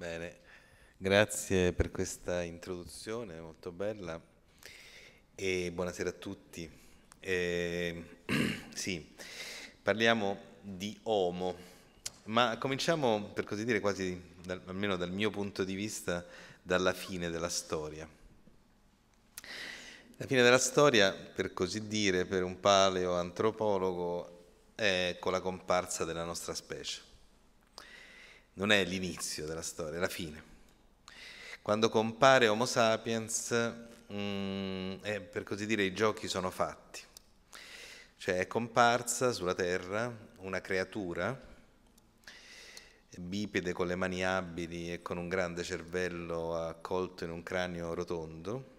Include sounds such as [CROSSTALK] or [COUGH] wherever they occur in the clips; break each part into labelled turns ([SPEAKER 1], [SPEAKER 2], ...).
[SPEAKER 1] Bene, grazie per questa introduzione molto bella e buonasera a tutti. Eh, [CLEARS THROAT] sì, parliamo di Homo, ma cominciamo per così dire quasi, dal, almeno dal mio punto di vista, dalla fine della storia. La fine della storia, per così dire, per un paleoantropologo è con la comparsa della nostra specie non è l'inizio della storia, è la fine. Quando compare Homo sapiens, mh, mm, eh, è, per così dire, i giochi sono fatti. Cioè è comparsa sulla Terra una creatura bipede con le mani abili e con un grande cervello accolto in un cranio rotondo,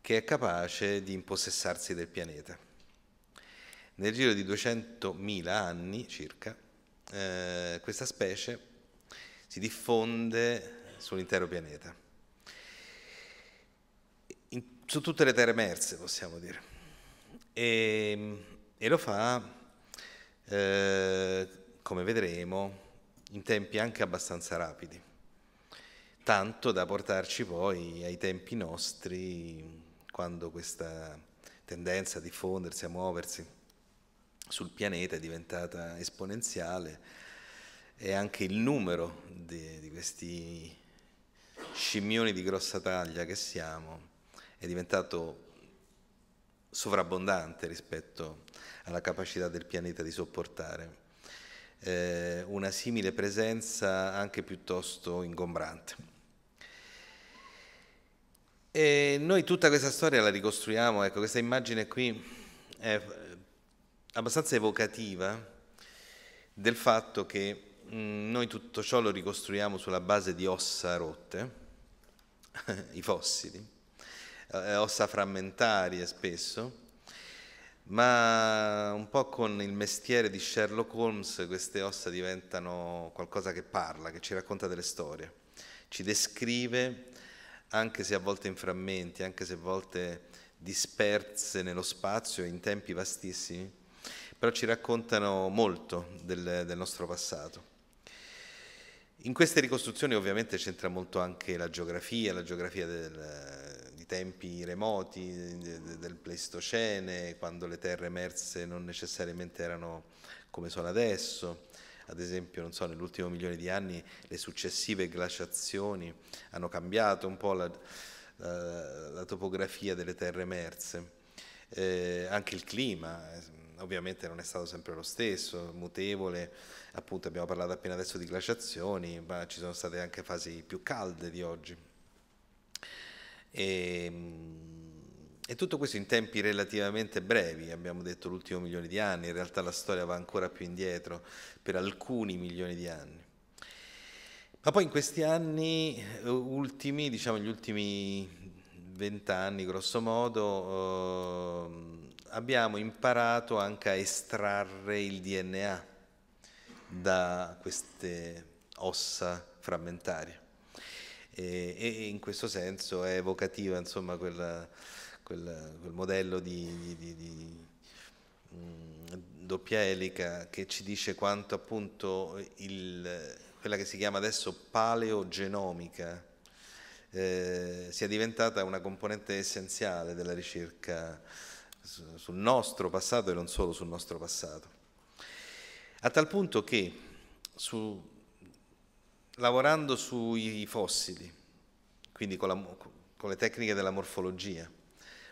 [SPEAKER 1] che è capace di impossessarsi del pianeta. Nel giro di 200.000 anni circa, eh, questa specie si diffonde sull'intero pianeta, In, su tutte le terre emerse possiamo dire, e, ehm, e lo fa, eh, come vedremo, in tempi anche abbastanza rapidi, tanto da portarci poi ai tempi nostri, quando questa tendenza a diffondersi, a muoversi sul pianeta è diventata esponenziale e anche il numero di, di questi scimmioni di grossa taglia che siamo è diventato sovrabbondante rispetto alla capacità del pianeta di sopportare eh, una simile presenza anche piuttosto ingombrante. E noi tutta questa storia la ricostruiamo, ecco, questa immagine qui è abbastanza evocativa del fatto che mm, noi tutto ciò lo ricostruiamo sulla base di ossa rotte, [LAUGHS] i fossili, eh, ossa frammentarie spesso, ma un po' con il mestiere di Sherlock Holmes queste ossa diventano qualcosa che parla, che ci racconta delle storie, ci descrive anche se a volte in frammenti, anche se a volte disperse nello spazio in tempi vastissimi, però ci raccontano molto del, del nostro passato. In queste ricostruzioni ovviamente c'entra molto anche la geografia, la geografia del, di tempi remoti, del, Pleistocene, quando le terre emerse non necessariamente erano come sono adesso. Ad esempio, non so, nell'ultimo milione di anni le successive glaciazioni hanno cambiato un po' la, la, la topografia delle terre emerse, eh, anche il clima eh, ovviamente non è stato sempre lo stesso, mutevole, appunto abbiamo parlato appena adesso di glaciazioni, ma ci sono state anche fasi più calde di oggi. E, ehm, e tutto questo in tempi relativamente brevi, abbiamo detto l'ultimo milione di anni, in realtà la storia va ancora più indietro per alcuni milioni di anni. Ma poi in questi anni eh, ultimi, diciamo gli ultimi vent'anni grosso modo, eh, abbiamo imparato anche a estrarre il DNA da queste ossa frammentarie. E, e in questo senso è evocativa insomma, quella, quella, quel modello di, di, di, di mm, doppia elica che ci dice quanto appunto il, quella che si chiama adesso paleogenomica eh, sia diventata una componente essenziale della ricerca sul nostro passato e non solo sul nostro passato. A tal punto che su, lavorando sui fossili, quindi con, la, con le tecniche della morfologia,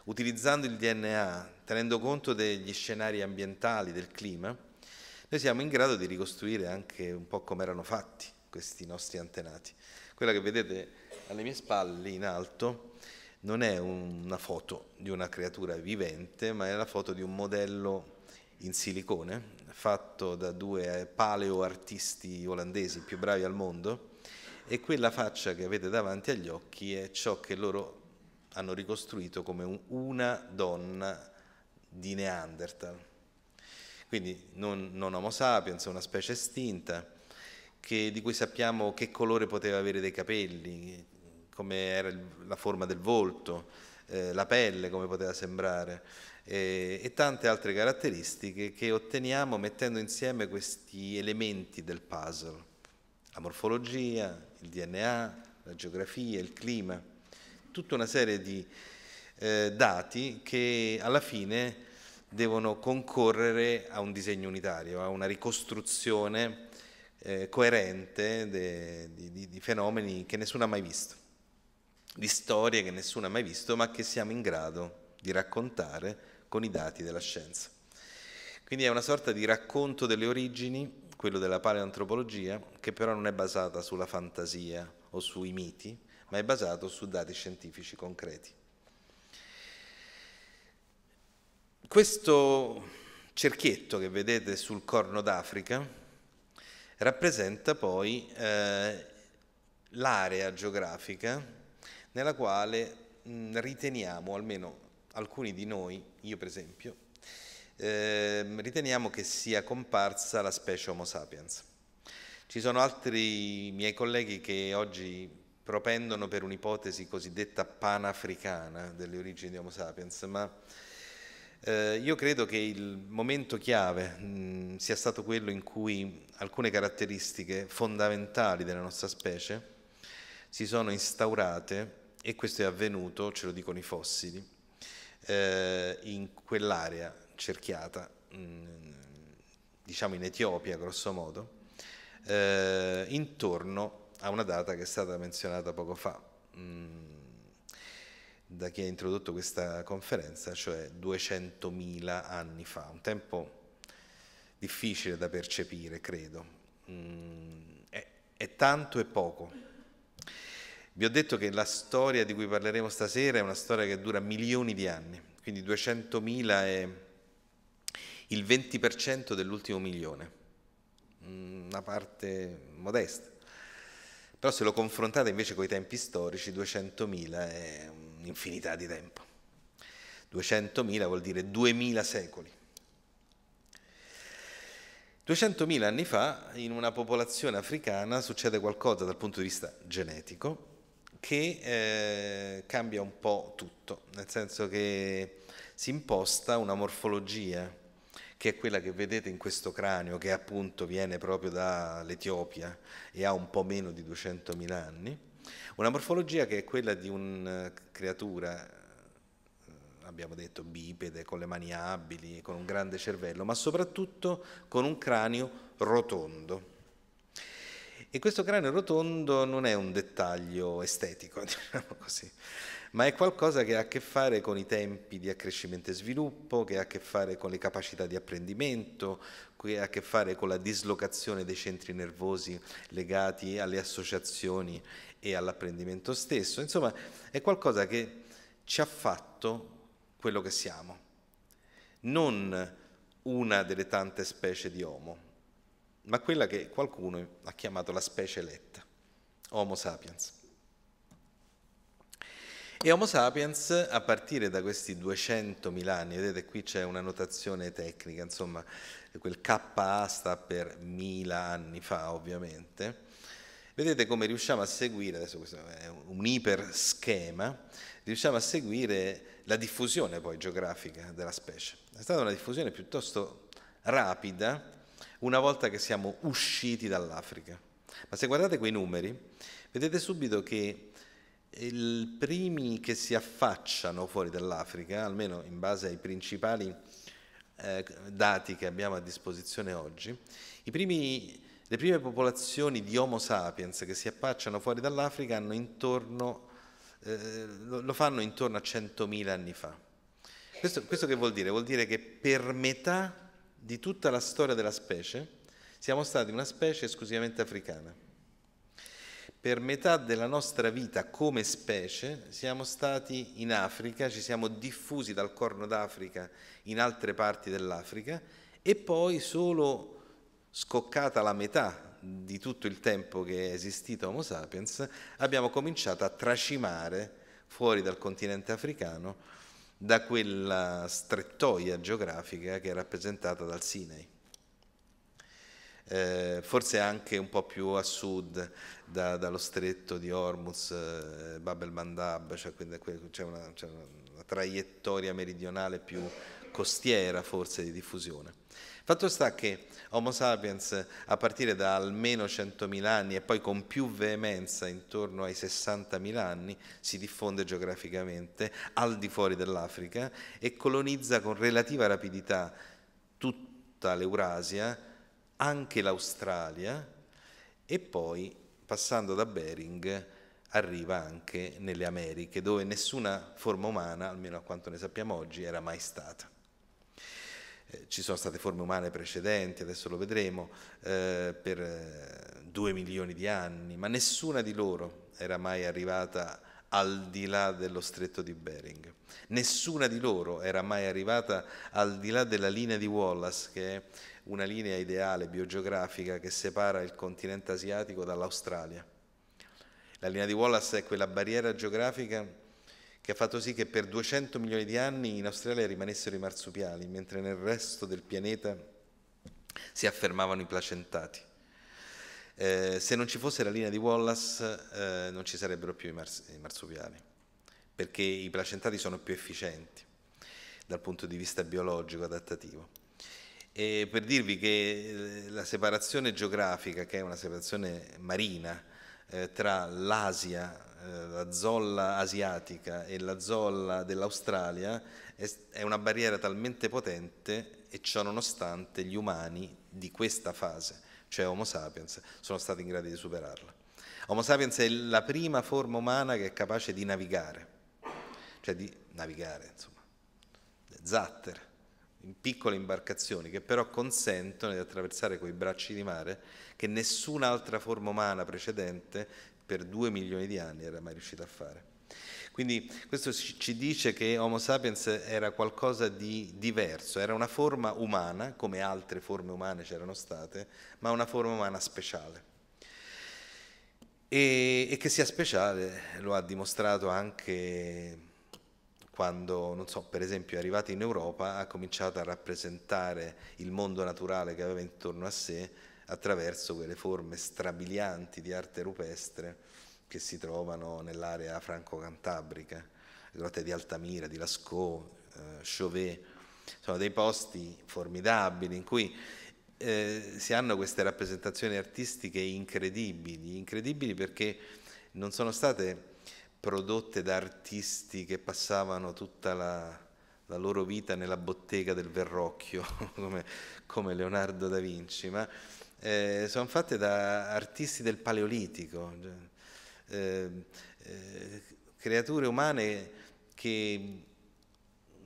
[SPEAKER 1] utilizzando il DNA, tenendo conto degli scenari ambientali, del clima, noi siamo in grado di ricostruire anche un po' come erano fatti questi nostri antenati. Quella che vedete alle mie spalle in alto non è una foto di una creatura vivente, ma è la foto di un modello in silicone fatto da due paleoartisti olandesi più bravi al mondo e quella faccia che avete davanti agli occhi è ciò che loro hanno ricostruito come una donna di Neanderthal. Quindi non, non Homo sapiens, una specie estinta che, di cui sappiamo che colore poteva avere dei capelli, come era il, la forma del volto, eh, la pelle come poteva sembrare eh, e tante altre caratteristiche che otteniamo mettendo insieme questi elementi del puzzle, la morfologia, il DNA, la geografia, il clima, tutta una serie di eh, dati che alla fine devono concorrere a un disegno unitario, a una ricostruzione eh, coerente di fenomeni che nessuno ha mai visto di storie che nessuno ha mai visto, ma che siamo in grado di raccontare con i dati della scienza. Quindi è una sorta di racconto delle origini, quello della paleantropologia, che però non è basata sulla fantasia o sui miti, ma è basato su dati scientifici concreti. Questo cerchietto che vedete sul Corno d'Africa rappresenta poi eh, l'area geografica nella quale mh, riteniamo, almeno alcuni di noi, io per esempio, eh, riteniamo che sia comparsa la specie Homo sapiens. Ci sono altri miei colleghi che oggi propendono per un'ipotesi cosiddetta panafricana delle origini di Homo sapiens, ma eh, io credo che il momento chiave mh, sia stato quello in cui alcune caratteristiche fondamentali della nostra specie si sono instaurate e questo è avvenuto, ce lo dicono i fossili, eh, in quell'area cerchiata, mh, mm, diciamo in Etiopia grosso modo, eh, intorno a una data che è stata menzionata poco fa mh, mm, da chi ha introdotto questa conferenza, cioè 200.000 anni fa, un tempo difficile da percepire, credo. Mm, è, è tanto e poco. Vi ho detto che la storia di cui parleremo stasera è una storia che dura milioni di anni, quindi 200.000 è il 20% dell'ultimo milione, mm, una parte modesta. Però se lo confrontate invece con i tempi storici, 200.000 è un'infinità di tempo. 200.000 vuol dire 2.000 secoli. 200.000 anni fa in una popolazione africana succede qualcosa dal punto di vista genetico che eh, cambia un po' tutto, nel senso che si imposta una morfologia che è quella che vedete in questo cranio, che appunto viene proprio dall'Etiopia e ha un po' meno di 200.000 anni, una morfologia che è quella di una eh, creatura eh, abbiamo detto bipede, con le mani abili, con un grande cervello, ma soprattutto con un cranio rotondo. E questo cranio rotondo non è un dettaglio estetico, [LAUGHS] diciamo così, ma è qualcosa che ha a che fare con i tempi di accrescimento e sviluppo, che ha a che fare con le capacità di apprendimento, che ha a che fare con la dislocazione dei centri nervosi legati alle associazioni e all'apprendimento stesso. Insomma, è qualcosa che ci ha fatto quello che siamo, non una delle tante specie di Homo ma quella che qualcuno ha chiamato la specie eletta, Homo sapiens. E Homo sapiens, a partire da questi 200.000 anni, vedete qui c'è una notazione tecnica, insomma, quel KA sta per 1000 anni fa ovviamente, vedete come riusciamo a seguire, adesso questo è un iperschema, riusciamo a seguire la diffusione poi geografica della specie. È stata una diffusione piuttosto rapida, una volta che siamo usciti dall'Africa. Ma se guardate quei numeri, vedete subito che i primi che si affacciano fuori dall'Africa, almeno in base ai principali eh, dati che abbiamo a disposizione oggi, primi, le prime popolazioni di Homo sapiens che si affacciano fuori dall'Africa intorno, eh, lo fanno intorno a 100.000 anni fa. Questo, questo che vuol dire? Vuol dire che per metà di tutta la storia della specie, siamo stati una specie esclusivamente africana. Per metà della nostra vita come specie siamo stati in Africa, ci siamo diffusi dal Corno d'Africa in altre parti dell'Africa e poi solo scoccata la metà di tutto il tempo che è esistito Homo sapiens, abbiamo cominciato a tracimare fuori dal continente africano da quella strettoia geografica che è rappresentata dal Sinai. Eh, forse anche un po' più a sud da, dallo stretto di Hormuz, eh, Bab el Mandab, cioè c'è una, cioè una, traiettoria meridionale più costiera forse di diffusione. Fatto sta che Homo sapiens, a partire da almeno 100.000 anni e poi con più veemenza intorno ai 60.000 anni, si diffonde geograficamente al di fuori dell'Africa e colonizza con relativa rapidità tutta l'Eurasia, anche l'Australia e poi, passando da Bering, arriva anche nelle Americhe, dove nessuna forma umana, almeno a quanto ne sappiamo oggi, era mai stata. Eh, ci sono state forme umane precedenti, adesso lo vedremo, eh, per eh, due milioni di anni, ma nessuna di loro era mai arrivata al di là dello stretto di Bering. Nessuna di loro era mai arrivata al di là della linea di Wallace, che è una linea ideale biogeografica che separa il continente asiatico dall'Australia. La linea di Wallace è quella barriera geografica che ha fatto sì che per 200 milioni di anni in Australia rimanessero i marsupiali, mentre nel resto del pianeta si affermavano i placentati. Eh, se non ci fosse la linea di Wallace eh, non ci sarebbero più i, mars i marsupiali, perché i placentati sono più efficienti dal punto di vista biologico, adattativo. E per dirvi che eh, la separazione geografica, che è una separazione marina, eh, tra l'Asia eh, la zolla asiatica e la zolla dell'Australia è, una barriera talmente potente e ciò nonostante gli umani di questa fase, cioè Homo sapiens, sono stati in grado di superarla. Homo sapiens è la prima forma umana che è capace di navigare, cioè di navigare, insomma, zattere, in piccole imbarcazioni che però consentono di attraversare quei bracci di mare che nessun'altra forma umana precedente per due milioni di anni era mai riuscita a fare. Quindi questo ci dice che Homo sapiens era qualcosa di diverso, era una forma umana, come altre forme umane c'erano state, ma una forma umana speciale. E, e che sia speciale lo ha dimostrato anche quando, non so, per esempio, è arrivato in Europa, ha cominciato a rappresentare il mondo naturale che aveva intorno a sé attraverso quelle forme strabilianti di arte rupestre che si trovano nell'area franco-cantabrica, le grotte di Altamira, di Lascaux, eh, Chauvet, sono dei posti formidabili in cui eh, si hanno queste rappresentazioni artistiche incredibili, incredibili perché non sono state prodotte da artisti che passavano tutta la, la loro vita nella bottega del Verrocchio, [LAUGHS] come, come Leonardo da Vinci, ma eh, sono fatte da artisti del Paleolitico, eh, eh, creature umane che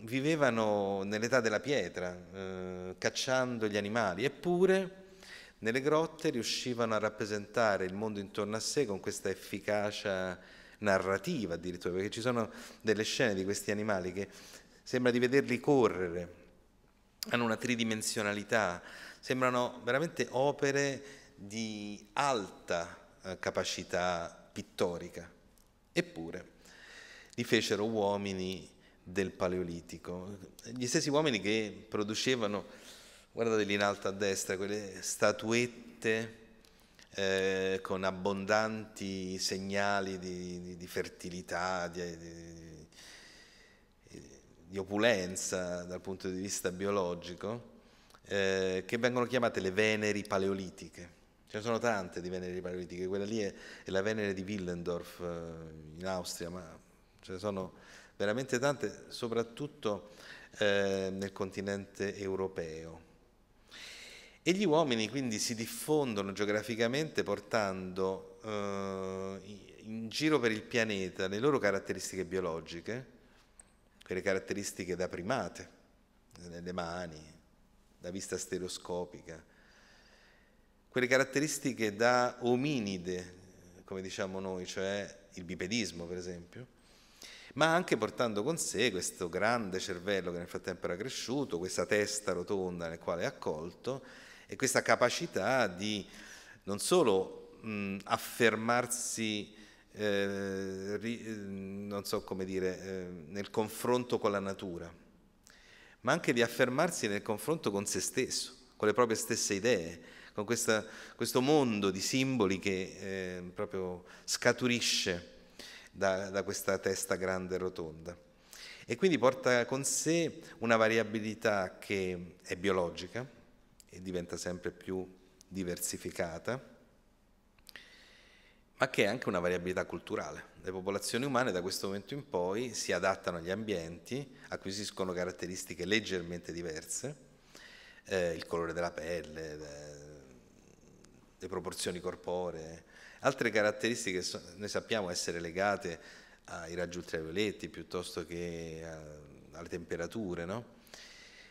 [SPEAKER 1] vivevano nell'età della pietra, eh, cacciando gli animali, eppure nelle grotte riuscivano a rappresentare il mondo intorno a sé con questa efficacia narrativa addirittura, perché ci sono delle scene di questi animali che sembra di vederli correre, hanno una tridimensionalità, sembrano veramente opere di alta eh, capacità pittorica. Eppure li fecero uomini del Paleolitico, gli stessi uomini che producevano, guardate lì in alto a destra, quelle statuette eh, con abbondanti segnali di, di, di fertilità, di, di, opulenza dal punto di vista biologico, eh, che vengono chiamate le veneri paleolitiche. Ce ne sono tante di veneri paleolitiche, quella lì è, è la venere di Willendorf eh, in Austria, ma ce ne sono veramente tante, soprattutto eh, nel continente europeo. E gli uomini quindi si diffondono geograficamente portando eh, in giro per il pianeta le loro caratteristiche biologiche, quelle caratteristiche da primate, le mani, la vista stereoscopica, quelle caratteristiche da ominide, come diciamo noi, cioè il bipedismo per esempio, ma anche portando con sé questo grande cervello che nel frattempo era cresciuto, questa testa rotonda nel quale è accolto e questa capacità di non solo mh, affermarsi eh, ri, non so come dire, eh, nel confronto con la natura, ma anche di affermarsi nel confronto con se stesso, con le proprie stesse idee, con questa, questo mondo di simboli che eh, proprio scaturisce da, da questa testa grande e rotonda. E quindi porta con sé una variabilità che è biologica e diventa sempre più diversificata ma che è anche una variabilità culturale. Le popolazioni umane da questo momento in poi si adattano agli ambienti, acquisiscono caratteristiche leggermente diverse, eh, il colore della pelle, le, le proporzioni corporee, altre caratteristiche che so, noi sappiamo essere legate ai raggi ultravioletti piuttosto che a, alle temperature, no?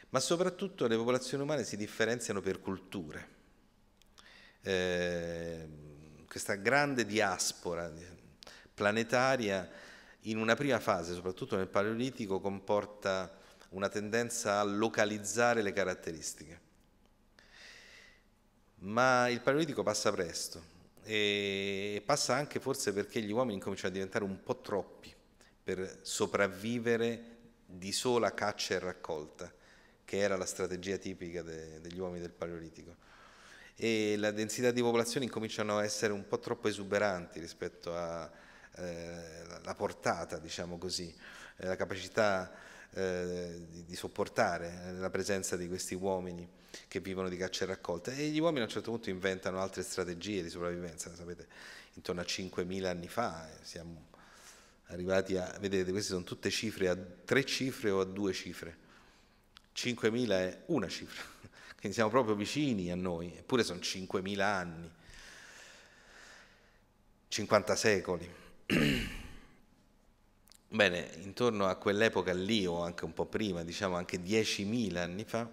[SPEAKER 1] ma soprattutto le popolazioni umane si differenziano per culture. Eh, questa grande diaspora planetaria in una prima fase, soprattutto nel Paleolitico, comporta una tendenza a localizzare le caratteristiche. Ma il Paleolitico passa presto e passa anche forse perché gli uomini cominciano a diventare un po' troppi per sopravvivere di sola caccia e raccolta, che era la strategia tipica de degli uomini del Paleolitico e la densità di popolazione incominciano a essere un po' troppo esuberanti rispetto alla eh, portata, diciamo così, eh, la capacità eh, di, di, sopportare eh, la presenza di questi uomini che vivono di caccia e raccolta e gli uomini a un certo punto inventano altre strategie di sopravvivenza, sapete, intorno a 5.000 anni fa eh, siamo arrivati a, vedete, queste sono tutte cifre a tre cifre o a due cifre, 5.000 è una cifra quindi siamo proprio vicini a noi, eppure sono 5.000 anni, 50 secoli. [CLEARS THROAT] Bene, intorno a quell'epoca lì, o anche un po' prima, diciamo anche 10.000 anni fa,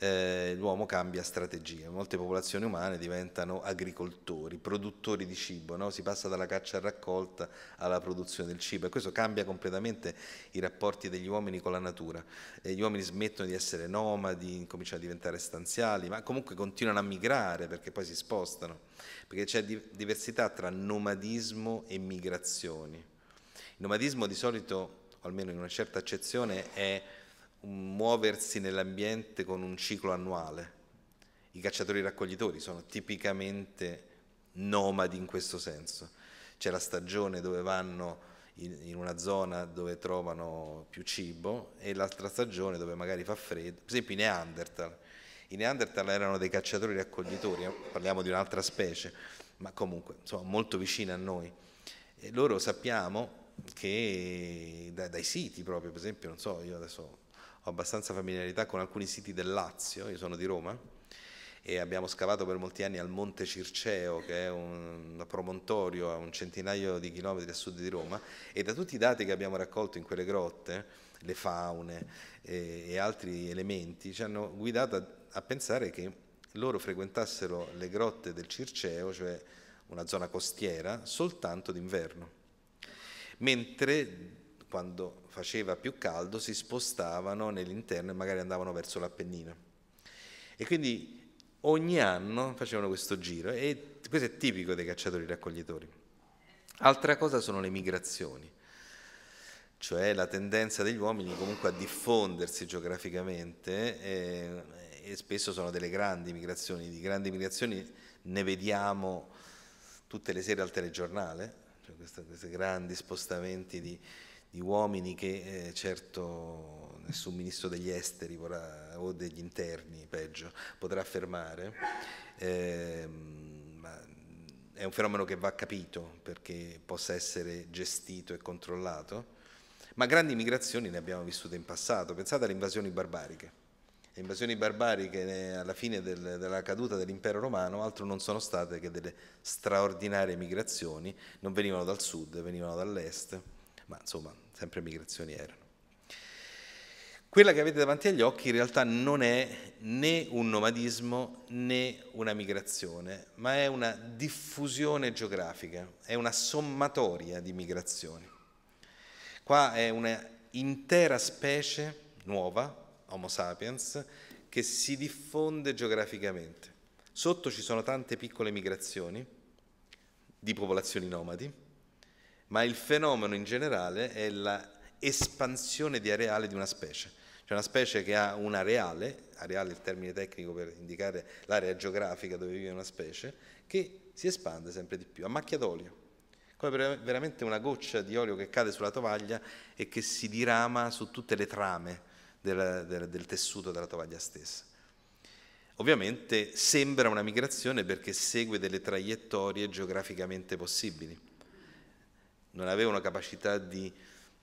[SPEAKER 1] eh, l'uomo cambia strategia, molte popolazioni umane diventano agricoltori, produttori di cibo, no? si passa dalla caccia alla raccolta alla produzione del cibo e questo cambia completamente i rapporti degli uomini con la natura, e eh, gli uomini smettono di essere nomadi, cominciano a diventare stanziali, ma comunque continuano a migrare perché poi si spostano, perché c'è diversità tra nomadismo e migrazioni. Il nomadismo di solito, o almeno in una certa accezione, è un muoversi nell'ambiente con un ciclo annuale. I cacciatori raccoglitori sono tipicamente nomadi in questo senso. C'è la stagione dove vanno in, una zona dove trovano più cibo e l'altra stagione dove magari fa freddo, per esempio i Neanderthal. I Neanderthal erano dei cacciatori raccoglitori, eh, parliamo di un'altra specie, ma comunque insomma, molto vicina a noi. E loro sappiamo che dai siti proprio, per esempio, non so, io adesso ho abbastanza familiarità con alcuni siti del Lazio, io sono di Roma, e abbiamo scavato per molti anni al Monte Circeo, che è un promontorio a un centinaio di chilometri a sud di Roma, e da tutti i dati che abbiamo raccolto in quelle grotte, le faune e, e altri elementi, ci hanno guidato a, a pensare che loro frequentassero le grotte del Circeo, cioè una zona costiera, soltanto d'inverno, mentre quando faceva più caldo, si spostavano nell'interno e magari andavano verso l'Appennino. E quindi ogni anno facevano questo giro e questo è tipico dei cacciatori raccoglitori. Altra cosa sono le migrazioni, cioè la tendenza degli uomini comunque a diffondersi geograficamente e, e spesso sono delle grandi migrazioni, di grandi migrazioni ne vediamo tutte le sere al telegiornale, cioè questi grandi spostamenti di, di uomini che eh, certo nessun ministro degli esteri vorrà, o degli interni, peggio, potrà affermare. eh, ma è un fenomeno che va capito perché possa essere gestito e controllato, ma grandi migrazioni ne abbiamo vissute in passato, pensate alle invasioni barbariche. Le invasioni barbariche eh, alla fine del, della caduta dell'impero romano altro non sono state che delle straordinarie migrazioni, non venivano dal sud, venivano dall'est ma insomma sempre migrazioni erano. Quella che avete davanti agli occhi in realtà non è né un nomadismo né una migrazione, ma è una diffusione geografica, è una sommatoria di migrazioni. Qua è un'intera specie nuova, Homo sapiens, che si diffonde geograficamente. Sotto ci sono tante piccole migrazioni di popolazioni nomadi, ma il fenomeno in generale è l'espansione di areale di una specie. C'è cioè, una specie che ha un areale, areale è il termine tecnico per indicare l'area geografica dove vive una specie, che si espande sempre di più, a macchia d'olio, come veramente una goccia di olio che cade sulla tovaglia e che si dirama su tutte le trame del, del, del tessuto della tovaglia stessa. Ovviamente sembra una migrazione perché segue delle traiettorie geograficamente possibili non avevano capacità di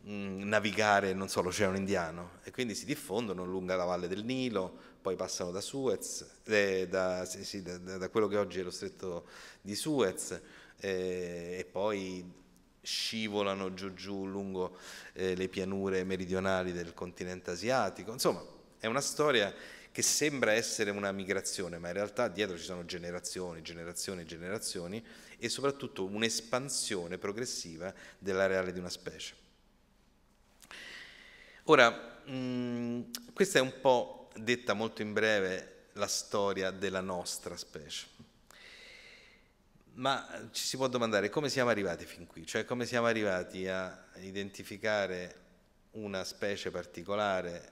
[SPEAKER 1] mm, navigare, non so, l'oceano indiano e quindi si diffondono lungo la valle del Nilo, poi passano da Suez, eh, da, sì, sì, da, da, quello che oggi è lo stretto di Suez eh, e poi scivolano giù giù lungo eh, le pianure meridionali del continente asiatico. Insomma, è una storia che sembra essere una migrazione, ma in realtà dietro ci sono generazioni, generazioni, generazioni e soprattutto un'espansione progressiva dell'areale di una specie. Ora, mh, mm, questa è un po' detta molto in breve la storia della nostra specie, ma ci si può domandare come siamo arrivati fin qui, cioè come siamo arrivati a identificare una specie particolare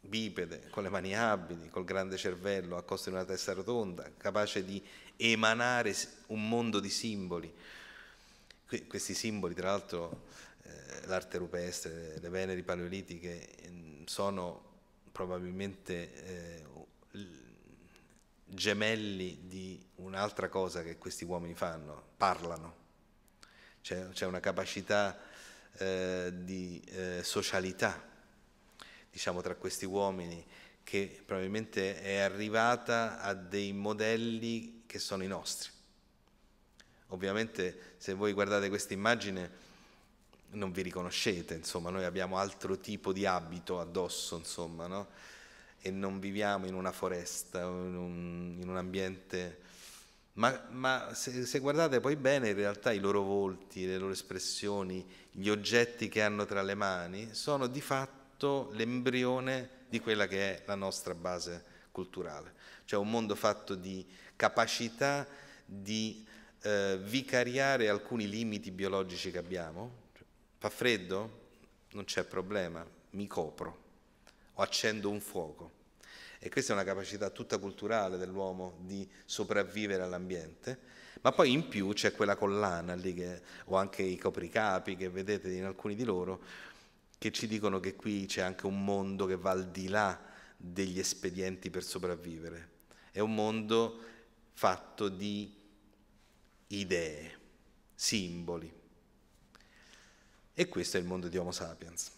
[SPEAKER 1] bipede, con le mani abili, col grande cervello a costo di una testa rotonda, capace di emanare un mondo di simboli. questi simboli, tra l'altro, eh, l'arte rupestre, le veneri paleolitiche, mm, sono probabilmente eh, gemelli di un'altra cosa che questi uomini fanno, parlano. C'è, c'è una capacità eh, di eh, socialità, diciamo, tra questi uomini che probabilmente è arrivata a dei modelli che sono i nostri. Ovviamente se voi guardate questa immagine non vi riconoscete, insomma, noi abbiamo altro tipo di abito addosso, insomma, no? e non viviamo in una foresta, in un, in un ambiente... Ma, ma se, se, guardate poi bene, in realtà i loro volti, le loro espressioni, gli oggetti che hanno tra le mani sono di fatto l'embrione di quella che è la nostra base culturale, cioè un mondo fatto di capacità di eh, vicariare alcuni limiti biologici che abbiamo. Fa freddo? Non c'è problema, mi copro o accendo un fuoco. E questa è una capacità tutta culturale dell'uomo di sopravvivere all'ambiente. Ma poi in più c'è quella collana lì, che, o anche i copricapi che vedete in alcuni di loro, che ci dicono che qui c'è anche un mondo che va al di là degli espedienti per sopravvivere, è un mondo fatto di idee, simboli. E questo è il mondo di Homo sapiens.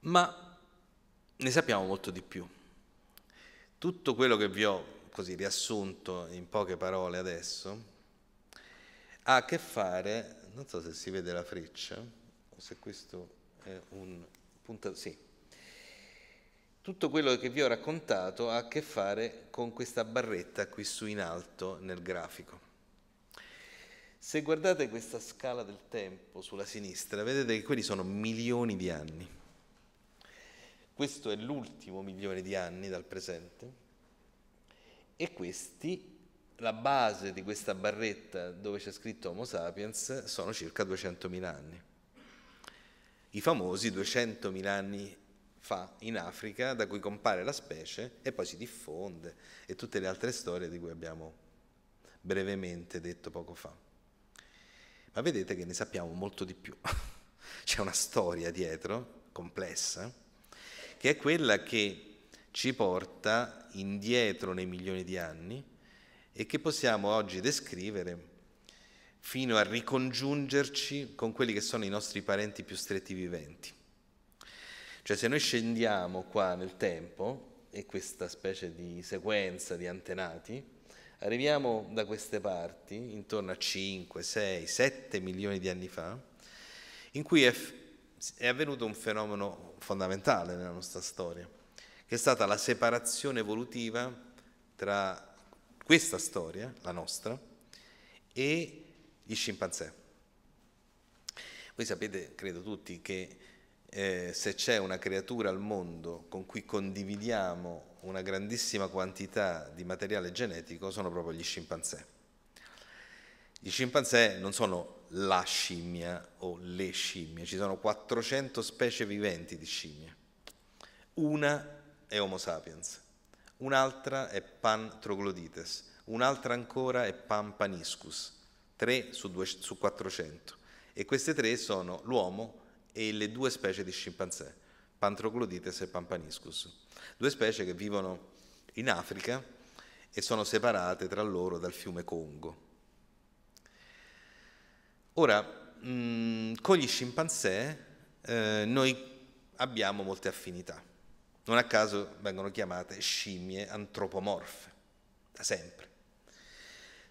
[SPEAKER 1] Ma ne sappiamo molto di più. Tutto quello che vi ho così riassunto in poche parole adesso ha a che fare, non so se si vede la freccia, o se questo è un punto, sì, tutto quello che vi ho raccontato ha a che fare con questa barretta qui su in alto nel grafico. Se guardate questa scala del tempo sulla sinistra, vedete che quelli sono milioni di anni. Questo è l'ultimo milione di anni dal presente e questi, la base di questa barretta dove c'è scritto Homo sapiens, sono circa 200.000 anni. I famosi 200.000 anni fa in Africa, da cui compare la specie e poi si diffonde e tutte le altre storie di cui abbiamo brevemente detto poco fa. Ma vedete che ne sappiamo molto di più. [LAUGHS] C'è una storia dietro, complessa, che è quella che ci porta indietro nei milioni di anni e che possiamo oggi descrivere fino a ricongiungerci con quelli che sono i nostri parenti più stretti viventi. Cioè se noi scendiamo qua nel tempo, e questa specie di sequenza di antenati, arriviamo da queste parti, intorno a 5, 6, 7 milioni di anni fa, in cui è, è avvenuto un fenomeno fondamentale nella nostra storia, che è stata la separazione evolutiva tra questa storia, la nostra, e gli scimpanzé. Voi sapete, credo tutti, che eh, se c'è una creatura al mondo con cui condividiamo una grandissima quantità di materiale genetico, sono proprio gli scimpanzé. Gli scimpanzé non sono la scimmia o le scimmie, ci sono 400 specie viventi di scimmie. Una è Homo sapiens, un'altra è Pan troglodites, un'altra ancora è Pan paniscus, 3 su, 2, su 400. E queste tre sono l'uomo, e le due specie di scimpanzé, Pantroglotites e Pampaniscus, due specie che vivono in Africa e sono separate tra loro dal fiume Congo. Ora, mh, mm, con gli scimpanzé eh, noi abbiamo molte affinità, non a caso vengono chiamate scimmie antropomorfe, da sempre,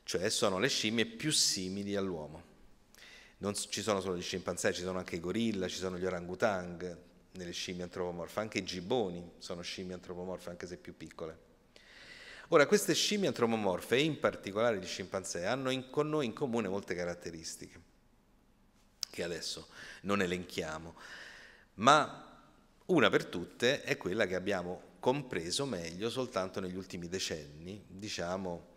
[SPEAKER 1] cioè sono le scimmie più simili all'uomo non ci sono solo gli scimpanzé, ci sono anche i gorilla, ci sono gli orangutang nelle scimmie antropomorfe, anche i gibboni sono scimmie antropomorfe anche se più piccole. Ora, queste scimmie antropomorfe, e in particolare gli scimpanzé, hanno in, con noi in comune molte caratteristiche, che adesso non elenchiamo, ma una per tutte è quella che abbiamo compreso meglio soltanto negli ultimi decenni, diciamo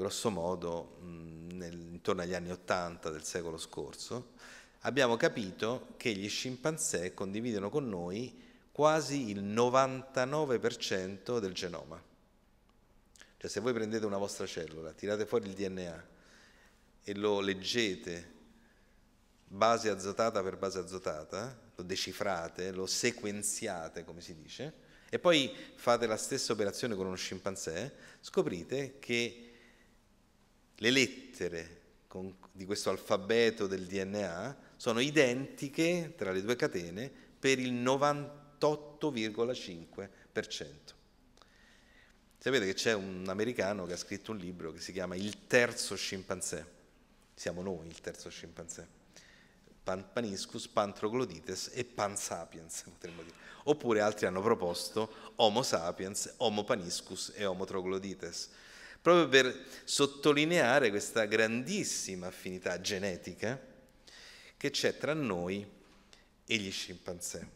[SPEAKER 1] grosso modo nel, intorno agli anni 80 del secolo scorso, abbiamo capito che gli scimpanzé condividono con noi quasi il 99% del genoma. Cioè se voi prendete una vostra cellula, tirate fuori il DNA e lo leggete base azotata per base azotata, lo decifrate, lo sequenziate come si dice, e poi fate la stessa operazione con uno scimpanzé, scoprite che le lettere con, di questo alfabeto del DNA sono identiche tra le due catene per il 98,5%. Sapete che c'è un americano che ha scritto un libro che si chiama Il terzo scimpanzé. Siamo noi il terzo scimpanzé. Pan Paniscus, Pantroglodites e Pan sapiens, [LAUGHS] potremmo dire. Oppure altri hanno proposto Homo sapiens, Homo paniscus e Homo troglodites proprio per sottolineare questa grandissima affinità genetica che c'è tra noi e gli scimpanzé.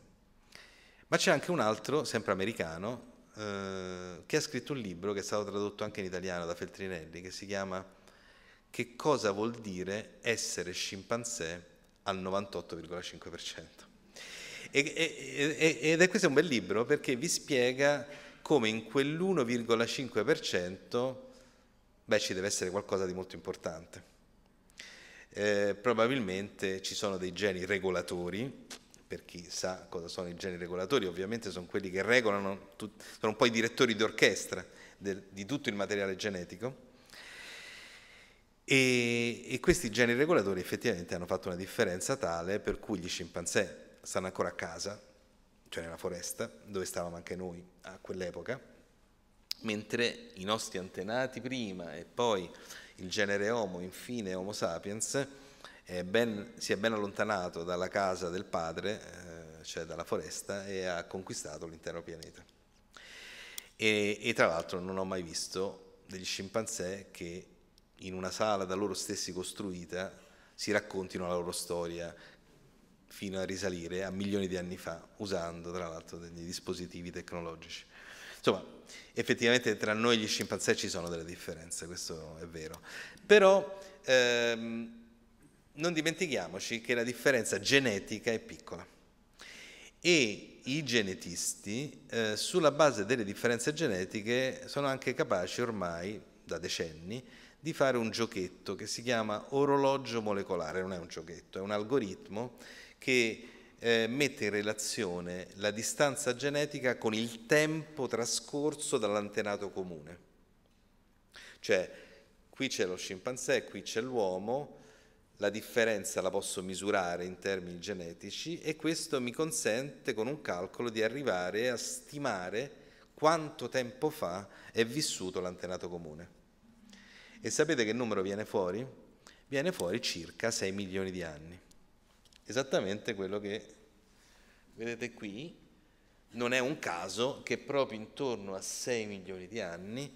[SPEAKER 1] Ma c'è anche un altro, sempre americano, eh, che ha scritto un libro che è stato tradotto anche in italiano da Feltrinelli, che si chiama Che cosa vuol dire essere scimpanzé al 98,5%. ed è questo un bel libro perché vi spiega come in quell'1,5% beh ci deve essere qualcosa di molto importante. Eh, probabilmente ci sono dei geni regolatori, per chi sa cosa sono i geni regolatori, ovviamente sono quelli che regolano, tut- sono un po' i direttori d'orchestra del, di tutto il materiale genetico. E, e, questi geni regolatori effettivamente hanno fatto una differenza tale per cui gli scimpanzé stanno ancora a casa, cioè nella foresta, dove stavamo anche noi a quell'epoca, mentre i nostri antenati prima e poi il genere Homo, infine Homo sapiens, è ben, si è ben allontanato dalla casa del padre, eh, cioè dalla foresta, e ha conquistato l'intero pianeta. E, e tra l'altro non ho mai visto degli scimpanzé che in una sala da loro stessi costruita si raccontino la loro storia fino a risalire a milioni di anni fa, usando tra l'altro degli dispositivi tecnologici. Insomma, effettivamente tra noi e gli scimpanzé ci sono delle differenze, questo è vero. Però ehm, non dimentichiamoci che la differenza genetica è piccola e i genetisti eh, sulla base delle differenze genetiche sono anche capaci ormai da decenni di fare un giochetto che si chiama orologio molecolare, non è un giochetto, è un algoritmo che eh, mette in relazione la distanza genetica con il tempo trascorso dall'antenato comune. Cioè, qui c'è lo scimpanzé, qui c'è l'uomo, la differenza la posso misurare in termini genetici e questo mi consente con un calcolo di arrivare a stimare quanto tempo fa è vissuto l'antenato comune. E sapete che numero viene fuori? Viene fuori circa 6 milioni di anni esattamente quello che vedete qui. Non è un caso che proprio intorno a 6 milioni di anni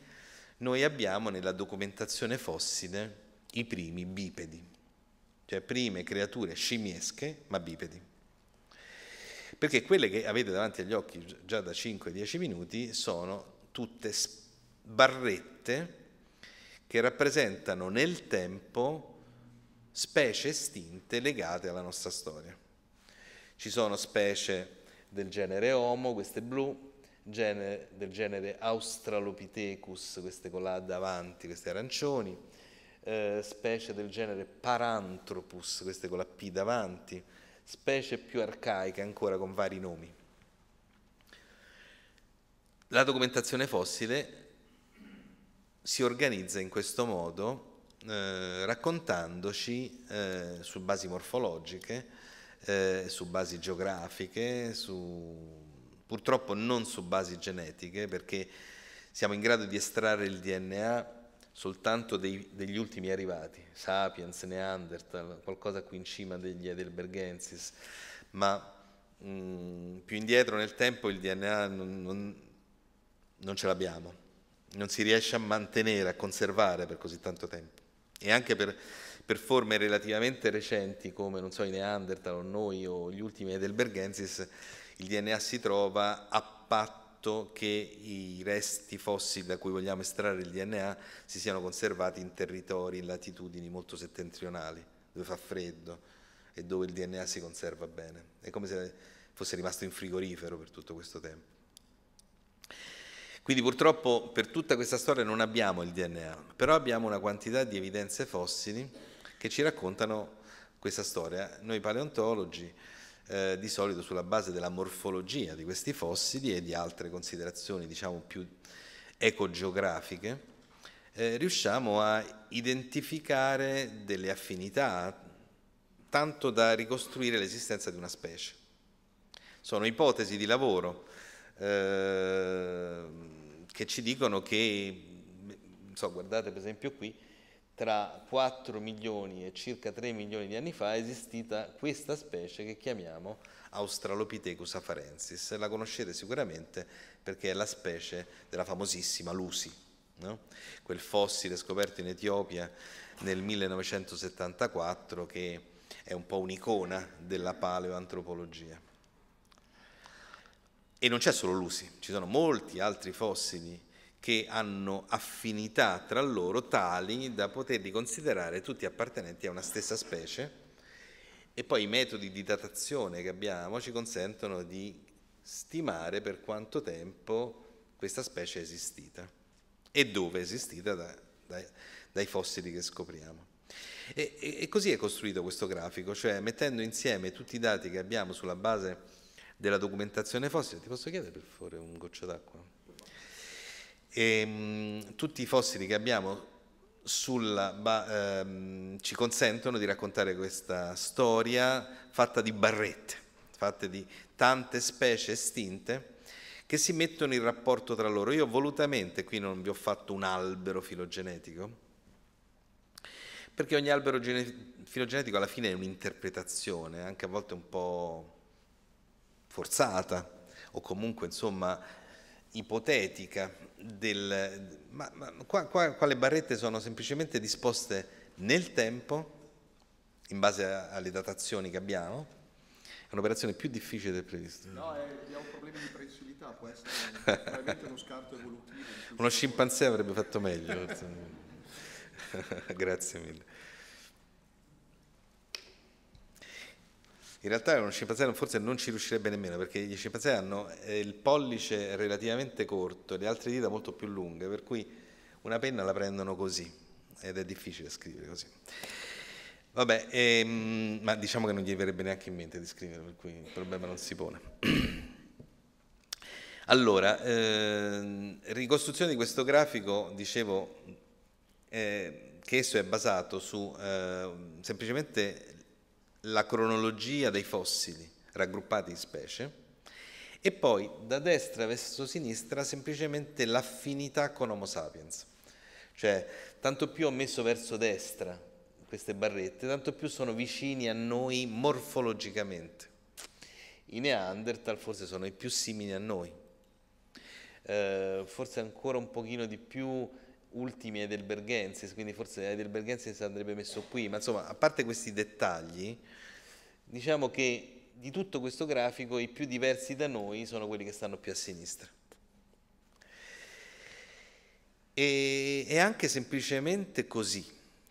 [SPEAKER 1] noi abbiamo nella documentazione fossile i primi bipedi, cioè prime creature scimiesche ma bipedi. Perché quelle che avete davanti agli occhi già da 5-10 minuti sono tutte barrette che rappresentano nel tempo specie estinte legate alla nostra storia. Ci sono specie del genere Homo, queste blu, genere, del genere Australopithecus, queste con là davanti, queste arancioni, eh, specie del genere Paranthropus, queste con la P davanti, specie più arcaiche ancora con vari nomi. La documentazione fossile si organizza in questo modo eh, raccontandoci eh, su basi morfologiche, eh, su basi geografiche, su... purtroppo non su basi genetiche perché siamo in grado di estrarre il DNA soltanto dei, degli ultimi arrivati, Sapiens, Neanderthal, qualcosa qui in cima degli Edelbergensis, ma mh, mm, più indietro nel tempo il DNA non, non, non ce l'abbiamo, non si riesce a mantenere, a conservare per così tanto tempo e anche per, per forme relativamente recenti come non so, i Neanderthal o noi o gli ultimi Edelbergensis, il DNA si trova a patto che i resti fossili da cui vogliamo estrarre il DNA si siano conservati in territori, in latitudini molto settentrionali, dove fa freddo e dove il DNA si conserva bene. È come se fosse rimasto in frigorifero per tutto questo tempo. Quindi purtroppo per tutta questa storia non abbiamo il DNA, però abbiamo una quantità di evidenze fossili che ci raccontano questa storia. Noi paleontologi eh, di solito sulla base della morfologia di questi fossili e di altre considerazioni diciamo più ecogeografiche eh, riusciamo a identificare delle affinità tanto da ricostruire l'esistenza di una specie. Sono ipotesi di lavoro. Eh, che ci dicono che, mm, so, guardate per esempio qui, tra 4 milioni e circa 3 milioni di anni fa è esistita questa specie che chiamiamo Australopithecus afarensis. La conoscete sicuramente perché è la specie della famosissima Lucy, no? quel fossile scoperto in Etiopia nel 1974 che è un po' un'icona della paleoantropologia. E non c'è solo l'usi, ci sono molti altri fossili che hanno affinità tra loro tali da poterli considerare tutti appartenenti a una stessa specie e poi i metodi di datazione che abbiamo ci consentono di stimare per quanto tempo questa specie è esistita e dove è esistita da, da, dai fossili che scopriamo. E, e, e così è costruito questo grafico, cioè mettendo insieme tutti i dati che abbiamo sulla base della documentazione fossile. Ti posso chiedere per favore un goccio d'acqua? E, ehm, mh, tutti i fossili che abbiamo sulla, ba, ehm, ci consentono di raccontare questa storia fatta di barrette, fatte di tante specie estinte che si mettono in rapporto tra loro. Io volutamente qui non vi ho fatto un albero filogenetico, perché ogni albero filogenetico alla fine è un'interpretazione, anche a volte un po' forzata o comunque insomma ipotetica del, ma, ma qua, qua, qua, le barrette sono semplicemente disposte nel tempo in base a, alle datazioni che abbiamo è un'operazione più difficile del previsto no è, è un problema di precisità può essere probabilmente uno scarto evolutivo uno scimpanzé avrebbe fatto meglio [LAUGHS] grazie mille In realtà uno scimpanzé forse non ci riuscirebbe nemmeno perché gli scimpanzé hanno eh, il pollice relativamente corto e le altre dita molto più lunghe, per cui una penna la prendono così ed è difficile scrivere così. Vabbè, ehm, ma diciamo che non gli verrebbe neanche in mente di scrivere, per cui il problema non si pone. [CLEARS THROAT] Allora, ehm, ricostruzione di questo grafico, dicevo, eh, che esso è basato su eh, semplicemente la cronologia dei fossili raggruppati in specie e poi da destra verso sinistra semplicemente l'affinità con Homo sapiens. Cioè, tanto più ho messo verso destra queste barrette, tanto più sono vicini a noi morfologicamente. I Neanderthal forse sono i più simili a noi, eh, forse ancora un pochino di più ultimi Heidelbergensis, quindi forse Heidelbergensis andrebbe messo qui, ma insomma, a parte questi dettagli, diciamo che di tutto questo grafico i più diversi da noi sono quelli che stanno più a sinistra. E, e anche semplicemente così,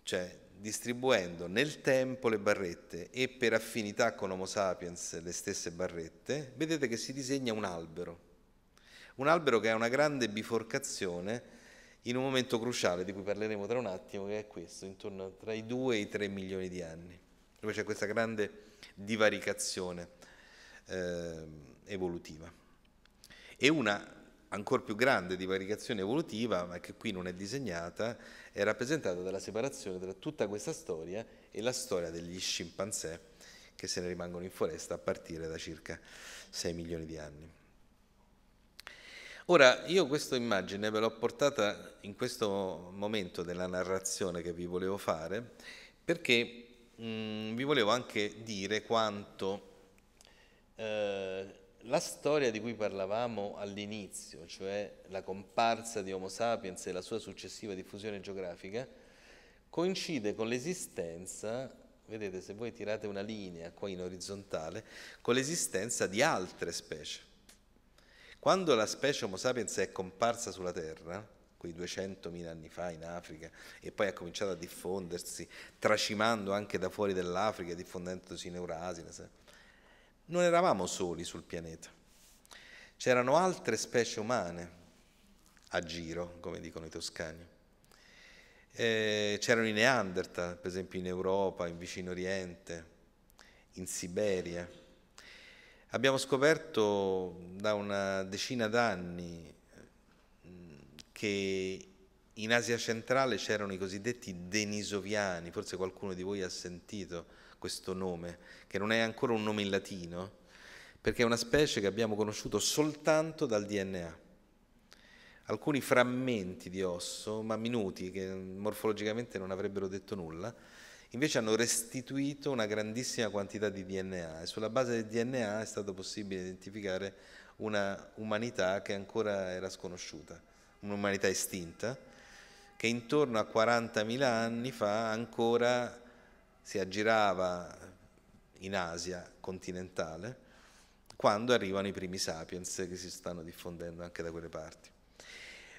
[SPEAKER 1] cioè distribuendo nel tempo le barrette e per affinità con Homo sapiens le stesse barrette, vedete che si disegna un albero. Un albero che ha una grande biforcazione in un momento cruciale di cui parleremo tra un attimo, che è questo, intorno tra i 2 e i 3 milioni di anni, dove c'è questa grande divaricazione eh, evolutiva. E una ancora più grande divaricazione evolutiva, ma che qui non è disegnata, è rappresentata dalla separazione tra tutta questa storia e la storia degli scimpanzé che se ne rimangono in foresta a partire da circa 6 milioni di anni. Ora, io questa immagine ve l'ho portata in questo momento della narrazione che vi volevo fare, perché mh, mm, vi volevo anche dire quanto eh, la storia di cui parlavamo all'inizio, cioè la comparsa di Homo sapiens e la sua successiva diffusione geografica, coincide con l'esistenza, vedete se voi tirate una linea qua in orizzontale, con l'esistenza di altre specie. Quando la specie Homo sapiens è comparsa sulla Terra, quei 200.000 anni fa in Africa, e poi ha cominciato a diffondersi, tracimando anche da fuori dell'Africa, diffondendosi in Eurasia, non eravamo soli sul pianeta. C'erano altre specie umane a giro, come dicono i toscani. Eh, c'erano i Neanderthal, per esempio in Europa, in Vicino Oriente, in Siberia Abbiamo scoperto da una decina d'anni che in Asia centrale c'erano i cosiddetti denisoviani, forse qualcuno di voi ha sentito questo nome, che non è ancora un nome in latino, perché è una specie che abbiamo conosciuto soltanto dal DNA. Alcuni frammenti di osso, ma minuti, che morfologicamente non avrebbero detto nulla, invece hanno restituito una grandissima quantità di DNA e sulla base del DNA è stato possibile identificare una umanità che ancora era sconosciuta, un'umanità estinta, che intorno a 40.000 anni fa ancora si aggirava in Asia continentale, quando arrivano i primi sapiens che si stanno diffondendo anche da quelle parti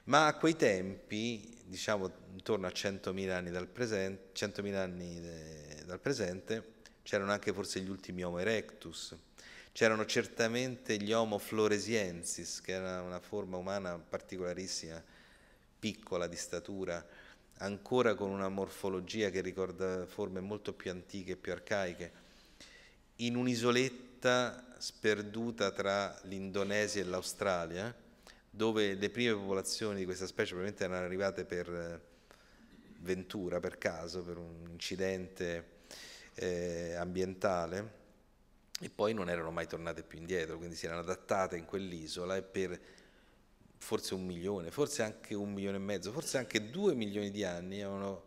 [SPEAKER 1] ma a quei tempi, diciamo intorno a 100.000 anni dal presente, 100.000 anni de, dal presente c'erano anche forse gli ultimi Homo erectus, c'erano certamente gli Homo floresiensis, che era una forma umana particolarissima, piccola di statura, ancora con una morfologia che ricorda forme molto più antiche e più arcaiche, in un'isoletta sperduta tra l'Indonesia e l'Australia, dove le prime popolazioni di questa specie probabilmente erano arrivate per eh, ventura, per caso, per un incidente eh, ambientale e poi non erano mai tornate più indietro, quindi si erano adattate in quell'isola e per forse un milione, forse anche un milione e mezzo, forse anche due milioni di anni avevano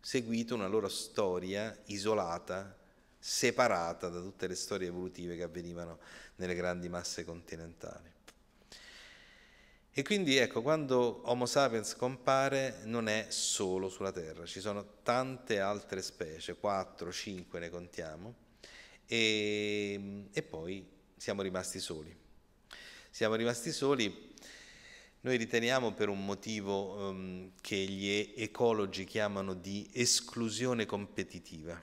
[SPEAKER 1] seguito una loro storia isolata, separata da tutte le storie evolutive che avvenivano nelle grandi masse continentali. E quindi ecco, quando Homo sapiens compare non è solo sulla Terra, ci sono tante altre specie, 4, 5 ne contiamo, e, e poi siamo rimasti soli. Siamo rimasti soli, noi riteniamo per un motivo um, che gli ecologi chiamano di esclusione competitiva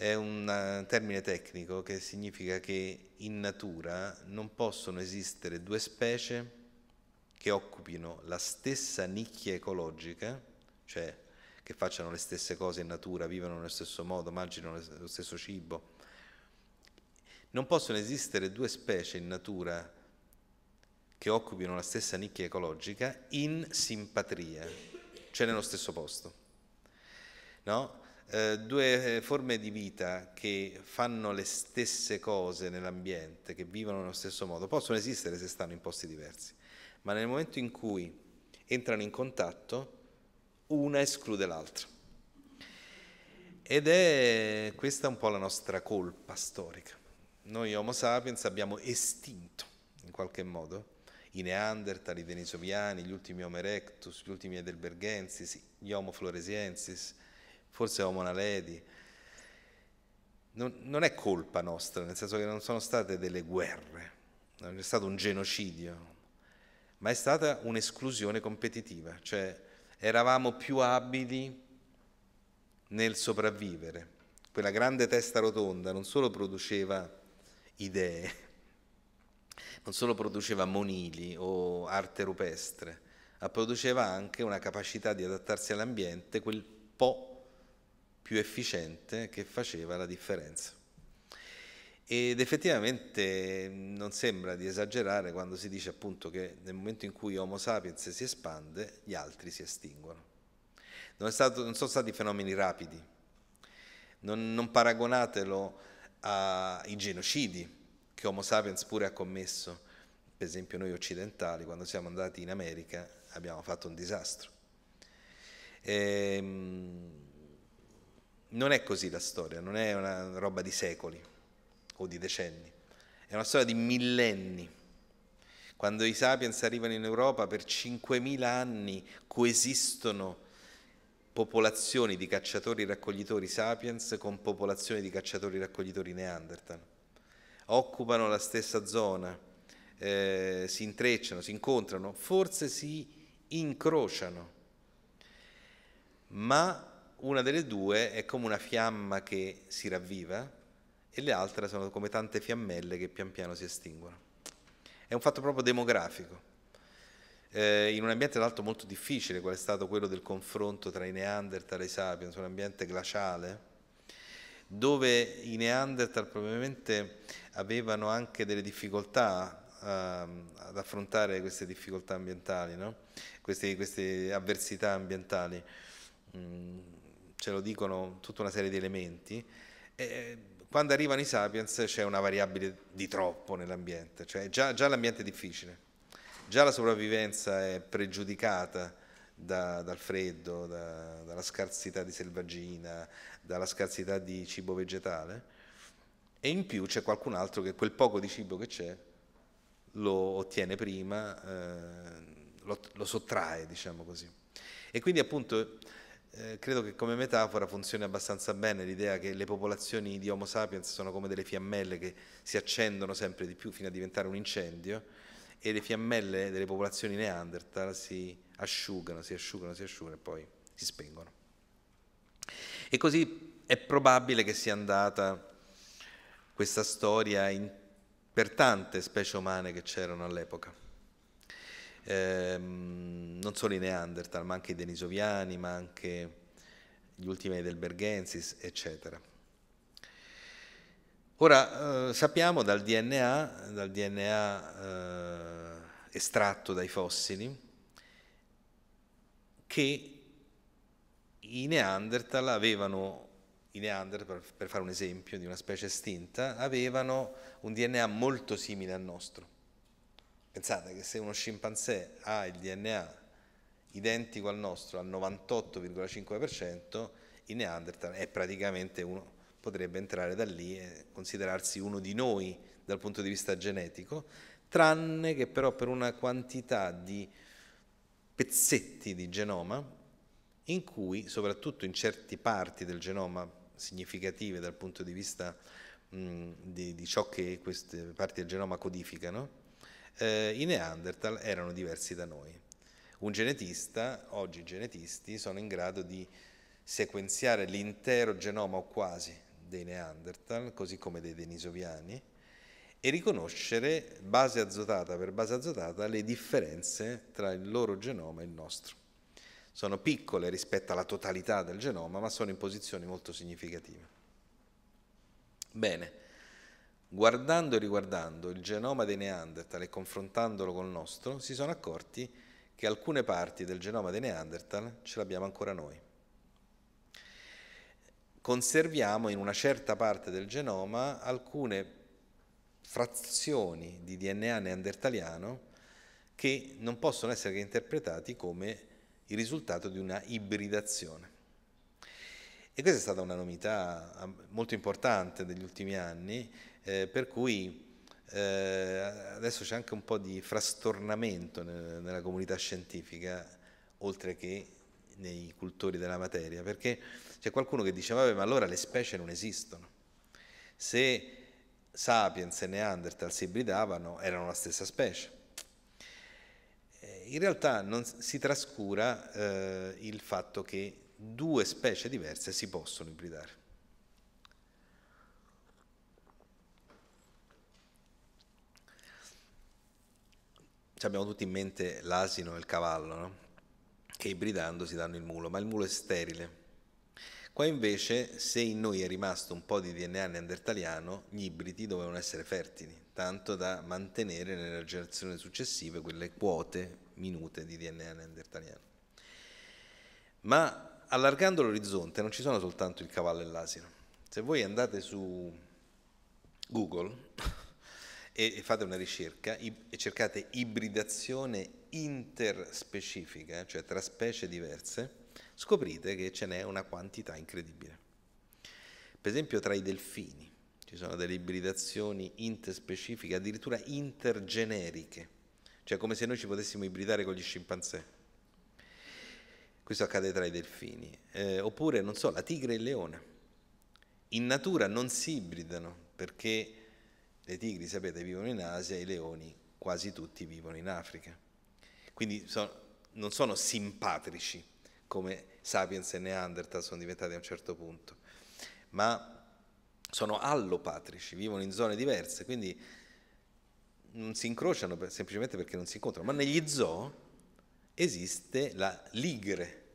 [SPEAKER 1] è un eh, termine tecnico che significa che in natura non possono esistere due specie che occupino la stessa nicchia ecologica, cioè che facciano le stesse cose in natura, vivano nello stesso modo, mangiano lo stesso cibo. Non possono esistere due specie in natura che occupino la stessa nicchia ecologica in simpatria, cioè nello stesso posto. No? Eh, due eh, forme di vita che fanno le stesse cose nell'ambiente, che vivono nello stesso modo, possono esistere se stanno in posti diversi, ma nel momento in cui entrano in contatto, una esclude l'altra. Ed è questa un po' la nostra colpa storica. Noi Homo sapiens abbiamo estinto, in qualche modo, i Neanderthal, i Venezoviani, gli ultimi Homo erectus, gli ultimi Edelbergensis, gli Homo floresiensis, forse Omona Lady. Non, non, è colpa nostra, nel senso che non sono state delle guerre, non è stato un genocidio, ma è stata un'esclusione competitiva, cioè eravamo più abili nel sopravvivere. Quella grande testa rotonda non solo produceva idee, non solo produceva monili o arte rupestre, ma produceva anche una capacità di adattarsi all'ambiente, quel po' più efficiente che faceva la differenza. Ed effettivamente non sembra di esagerare quando si dice appunto che nel momento in cui Homo sapiens si espande, gli altri si estinguono. Non, stato, non sono stati fenomeni rapidi, non, non paragonatelo ai genocidi che Homo sapiens pure ha commesso, per esempio noi occidentali quando siamo andati in America abbiamo fatto un disastro. Ehm, non è così la storia, non è una roba di secoli o di decenni, è una storia di millenni. Quando i sapiens arrivano in Europa per 5.000 anni coesistono popolazioni di cacciatori-raccoglitori sapiens con popolazioni di cacciatori-raccoglitori neanderthal. Occupano la stessa zona, eh, si intrecciano, si incontrano, forse si incrociano, ma una delle due è come una fiamma che si ravviva e le altre sono come tante fiammelle che pian piano si estinguono. È un fatto proprio demografico. Eh, in un ambiente tra l'altro molto difficile, qual è stato quello del confronto tra i Neanderthal e i Sapiens, un ambiente glaciale, dove i Neanderthal probabilmente avevano anche delle difficoltà ehm, ad affrontare queste difficoltà ambientali, no? queste, queste, avversità ambientali. Mm ce lo dicono tutta una serie di elementi. E quando arrivano i sapiens c'è una variabile di troppo nell'ambiente, cioè già, già l'ambiente è difficile, già la sopravvivenza è pregiudicata da, dal freddo, da, dalla scarsità di selvaggina, dalla scarsità di cibo vegetale e in più c'è qualcun altro che quel poco di cibo che c'è lo ottiene prima, eh, lo, lo sottrae, diciamo così. E quindi appunto eh, credo che come metafora funzioni abbastanza bene l'idea che le popolazioni di Homo sapiens sono come delle fiammelle che si accendono sempre di più fino a diventare un incendio e le fiammelle delle popolazioni Neanderthal si asciugano, si asciugano, si asciugano e poi si spengono. E così è probabile che sia andata questa storia in, per tante specie umane che c'erano all'epoca ehm, non solo i Neanderthal, ma anche i Denisoviani, ma anche gli ultimi del Bergensis, eccetera. Ora eh, sappiamo dal DNA, dal DNA eh, estratto dai fossili, che i Neanderthal avevano, i Neanderthal per fare un esempio di una specie estinta, avevano un DNA molto simile al nostro Pensate che se uno scimpanzé ha il DNA identico al nostro al 98,5%, il Neanderthal è praticamente uno, potrebbe entrare da lì e considerarsi uno di noi dal punto di vista genetico, tranne che però per una quantità di pezzetti di genoma in cui, soprattutto in certe parti del genoma significative dal punto di vista mh, di, di ciò che queste parti del genoma codificano, eh, i Neanderthal erano diversi da noi. Un genetista, oggi i genetisti, sono in grado di sequenziare l'intero genoma o quasi dei Neanderthal, così come dei Denisoviani, e riconoscere base azotata per base azotata le differenze tra il loro genoma e il nostro. Sono piccole rispetto alla totalità del genoma, ma sono in posizioni molto significative. Bene, Guardando e riguardando il genoma dei Neanderthal e confrontandolo col nostro, si sono accorti che alcune parti del genoma dei Neanderthal ce l'abbiamo ancora noi. Conserviamo in una certa parte del genoma alcune frazioni di DNA neandertaliano che non possono essere che interpretati come il risultato di una ibridazione. E questa è stata una novità ah, molto importante degli ultimi anni eh, per cui eh, adesso c'è anche un po' di frastornamento nel, nella comunità scientifica, oltre che nei cultori della materia, perché c'è qualcuno che dice, vabbè, ma allora le specie non esistono. Se Sapiens e Neanderthal si ibridavano, erano la stessa specie. Eh, in realtà non si trascura eh, il fatto che due specie diverse si possono ibridare. abbiamo tutti in mente l'asino e il cavallo, no? che ibridando si danno il mulo, ma il mulo è sterile. Qua invece, se in noi è rimasto un po' di DNA neandertaliano, gli ibridi dovevano essere fertili, tanto da mantenere nelle generazioni successive quelle quote minute di DNA neandertaliano. Ma allargando l'orizzonte non ci sono soltanto il cavallo e l'asino. Se voi andate su Google e fate una ricerca e cercate ibridazione interspecifica, cioè tra specie diverse, scoprite che ce n'è una quantità incredibile. Per esempio tra i delfini ci sono delle ibridazioni interspecifiche, addirittura intergeneriche, cioè come se noi ci potessimo ibridare con gli scimpanzé. Questo accade tra i delfini. Eh, oppure, non so, la tigre e il leone. In natura non si ibridano perché le tigri, sapete, vivono in Asia, i leoni quasi tutti vivono in Africa. Quindi sono, non sono simpatrici come Sapiens e Neanderthal sono diventati a un certo punto, ma sono allopatrici, vivono in zone diverse, quindi non si incrociano per, semplicemente perché non si incontrano. Ma negli zoo esiste la ligre,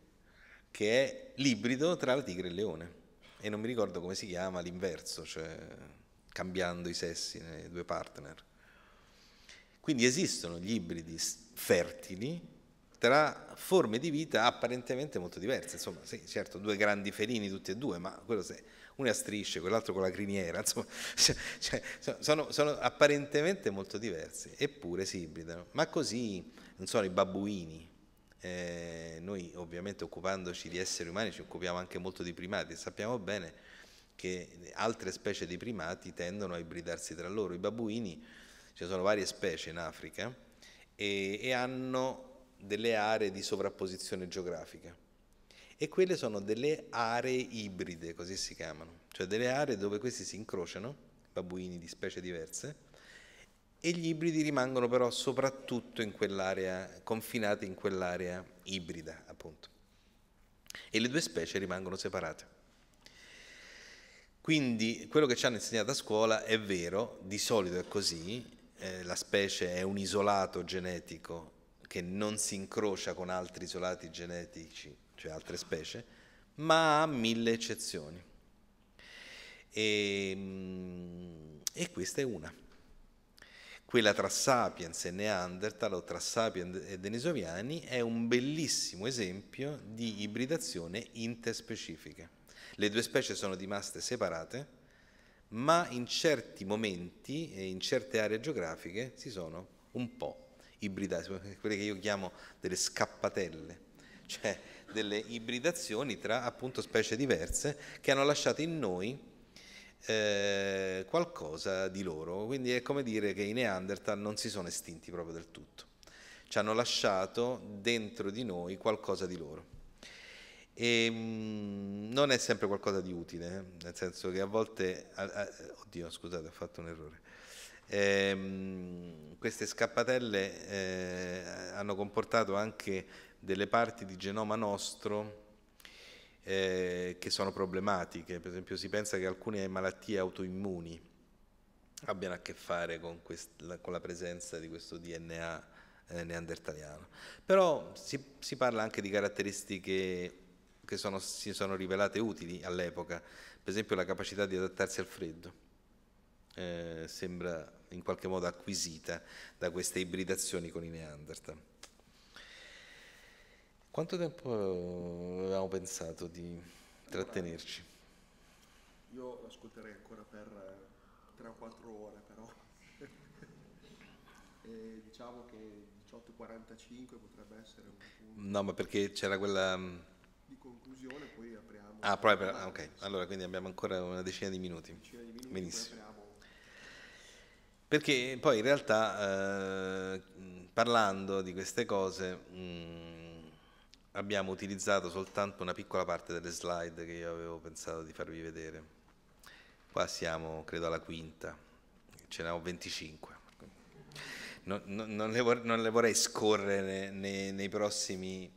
[SPEAKER 1] che è l'ibrido tra la tigre e il leone, e non mi ricordo come si chiama l'inverso, cioè cambiando i sessi nei due partner. Quindi esistono gli ibridi fertili tra forme di vita apparentemente molto diverse, insomma, sì, certo, due grandi felini tutti e due, ma quello se, uno è a strisce, quell'altro con la criniera, [LAUGHS] insomma, cioè, cioè sono, sono, apparentemente molto diversi, eppure si ibridano. Ma così non sono i babbuini. Eh, noi ovviamente occupandoci di esseri umani ci occupiamo anche molto di primati, sappiamo bene che altre specie di primati tendono a ibridarsi tra loro. I babuini, ci sono varie specie in Africa, e, e hanno delle aree di sovrapposizione geografica. E quelle sono delle aree ibride, così si chiamano, cioè delle aree dove questi si incrociano, babuini di specie diverse, e gli ibridi rimangono però soprattutto in quell'area, confinati in quell'area ibrida, appunto. E le due specie rimangono separate. Quindi quello che ci hanno insegnato a scuola è vero, di solito è così, eh, la specie è un isolato genetico che non si incrocia con altri isolati genetici, cioè altre specie, ma ha mille eccezioni. E, ehm, e questa è una. Quella tra Sapiens e Neanderthal o tra Sapiens e Denisoviani è un bellissimo esempio di ibridazione interspecifica le due specie sono rimaste separate, ma in certi momenti e in certe aree geografiche si sono un po' ibridate, quelle che io chiamo delle scappatelle, [LAUGHS] cioè delle ibridazioni tra appunto specie diverse che hanno lasciato in noi eh, qualcosa di loro, quindi è come dire che i Neanderthal non si sono estinti proprio del tutto, ci hanno lasciato dentro di noi qualcosa di loro. E, mm, non è sempre qualcosa di utile, eh? nel senso che a volte... A, a, oddio, scusate, ho fatto un errore. Ehm, queste scappatelle eh, hanno comportato anche delle parti di genoma nostro eh, che sono problematiche, per esempio si pensa che alcune malattie autoimmuni abbiano a che fare con, la, con la presenza di questo DNA eh, neandertaliano, però si, si parla anche di caratteristiche che sono, si sono rivelate utili all'epoca, per esempio la capacità di adattarsi al freddo. Eh, sembra in qualche modo acquisita da queste ibridazioni con i Neanderthal. Quanto tempo avevamo pensato di trattenerci? Allora, io ascolterei ancora per 3 eh, o 4 ore però. [LAUGHS] e diciamo che 18.45 potrebbe essere un punto. No, ma perché c'era quella mm, conclusione poi apriamo. Ah, proprio, ah, ok, allora quindi abbiamo ancora una decina di minuti. Decina di minuti Benissimo. Perché poi in realtà eh, parlando di queste cose mh, mm, abbiamo utilizzato soltanto una piccola parte delle slide che io avevo pensato di farvi vedere. Qua siamo credo alla quinta, ce ne ho 25. Non, non, non, le, vor- non le, vorrei scorrere ne, nei prossimi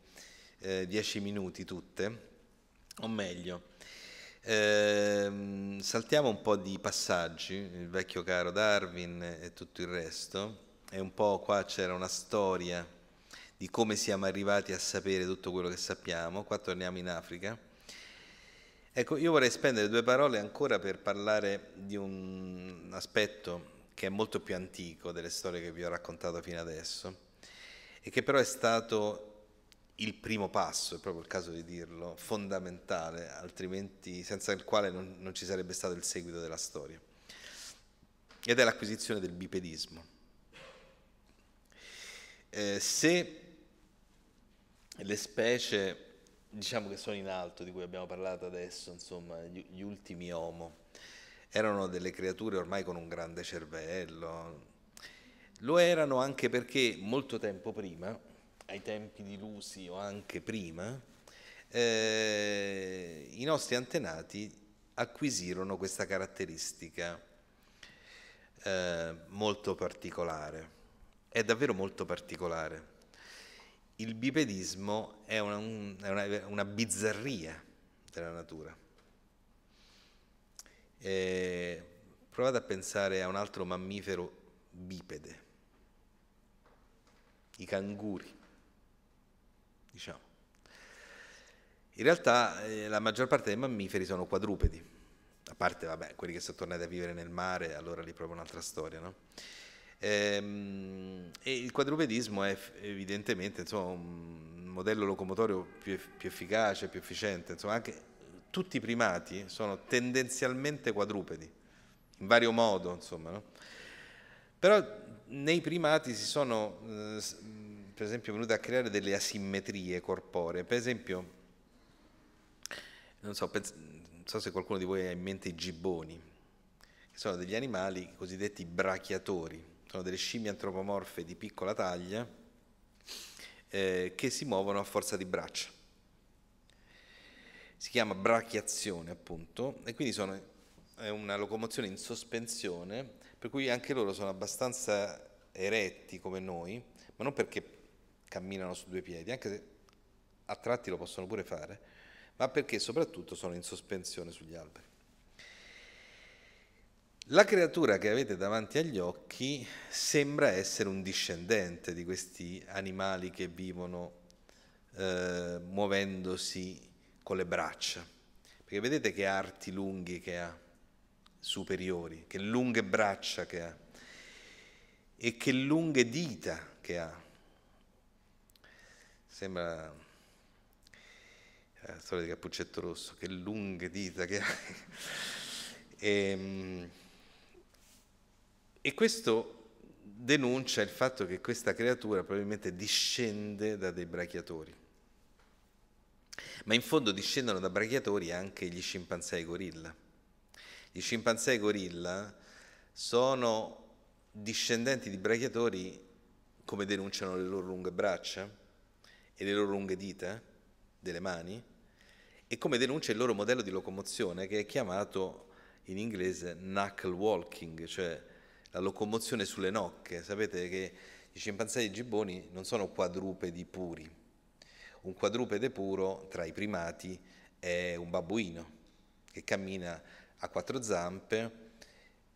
[SPEAKER 1] eh, 10 minuti tutte, o meglio, ehm, saltiamo un po' di passaggi, il vecchio caro Darwin e tutto il resto, e un po' qua c'era una storia di come siamo arrivati a sapere tutto quello che sappiamo, qua torniamo in Africa. Ecco, io vorrei spendere due parole ancora per parlare di un aspetto che è molto più antico delle storie che vi ho raccontato fino adesso e che però è stato il primo passo, è proprio il caso di dirlo, fondamentale, altrimenti senza il quale non, non ci sarebbe stato il seguito della storia. Ed è l'acquisizione del bipedismo. Eh, se le specie diciamo che sono in alto di cui abbiamo parlato adesso, insomma, gli, gli ultimi Homo, erano delle creature ormai con un grande cervello. Lo erano anche perché molto tempo prima, ai tempi di Lusi o anche prima, eh, i nostri antenati acquisirono questa caratteristica eh, molto particolare. È davvero molto particolare. Il bipedismo è una, è una, una bizzarria della natura. Eh, provate a pensare a un altro mammifero bipede, i canguri diciamo. In realtà eh, la maggior parte dei mammiferi sono quadrupedi, a parte vabbè, quelli che sono tornati a vivere nel mare, allora lì proprio un'altra storia. No? E, ehm, e il quadrupedismo è evidentemente insomma, un modello locomotorio più, più efficace, più efficiente, insomma, anche tutti i primati sono tendenzialmente quadrupedi, in vario modo, insomma. No? Però nei primati si sono eh, per esempio venuta a creare delle asimmetrie corporee. Per esempio, non so, pens- non so se qualcuno di voi ha in mente i gibboni, che sono degli animali cosiddetti brachiatori, sono delle scimmie antropomorfe di piccola taglia eh, che si muovono a forza di braccia. Si chiama brachiazione appunto e quindi sono, è una locomozione in sospensione per cui anche loro sono abbastanza eretti come noi, ma non perché camminano su due piedi, anche se a tratti lo possono pure fare, ma perché soprattutto sono in sospensione sugli alberi. La creatura che avete davanti agli occhi sembra essere un discendente di questi animali che vivono eh, muovendosi con le braccia, perché vedete che arti lunghi che ha, superiori, che lunghe braccia che ha e che lunghe dita che ha sembra eh, la storia di Cappuccetto Rosso, che lunghe dita che hai. [LAUGHS] e, ehm, e questo denuncia il fatto che questa creatura probabilmente discende da dei brachiatori. Ma in fondo discendono da brachiatori anche gli scimpanzé e gorilla. Gli scimpanzé e gorilla sono discendenti di brachiatori come denunciano le loro lunghe braccia, e le loro lunghe dita delle mani e come denuncia il loro modello di locomozione che è chiamato in inglese knuckle walking, cioè la locomozione sulle nocche. Sapete che i scimpanzé e i gibboni non sono quadrupedi puri. Un quadrupede puro tra i primati è un babbuino che cammina a quattro zampe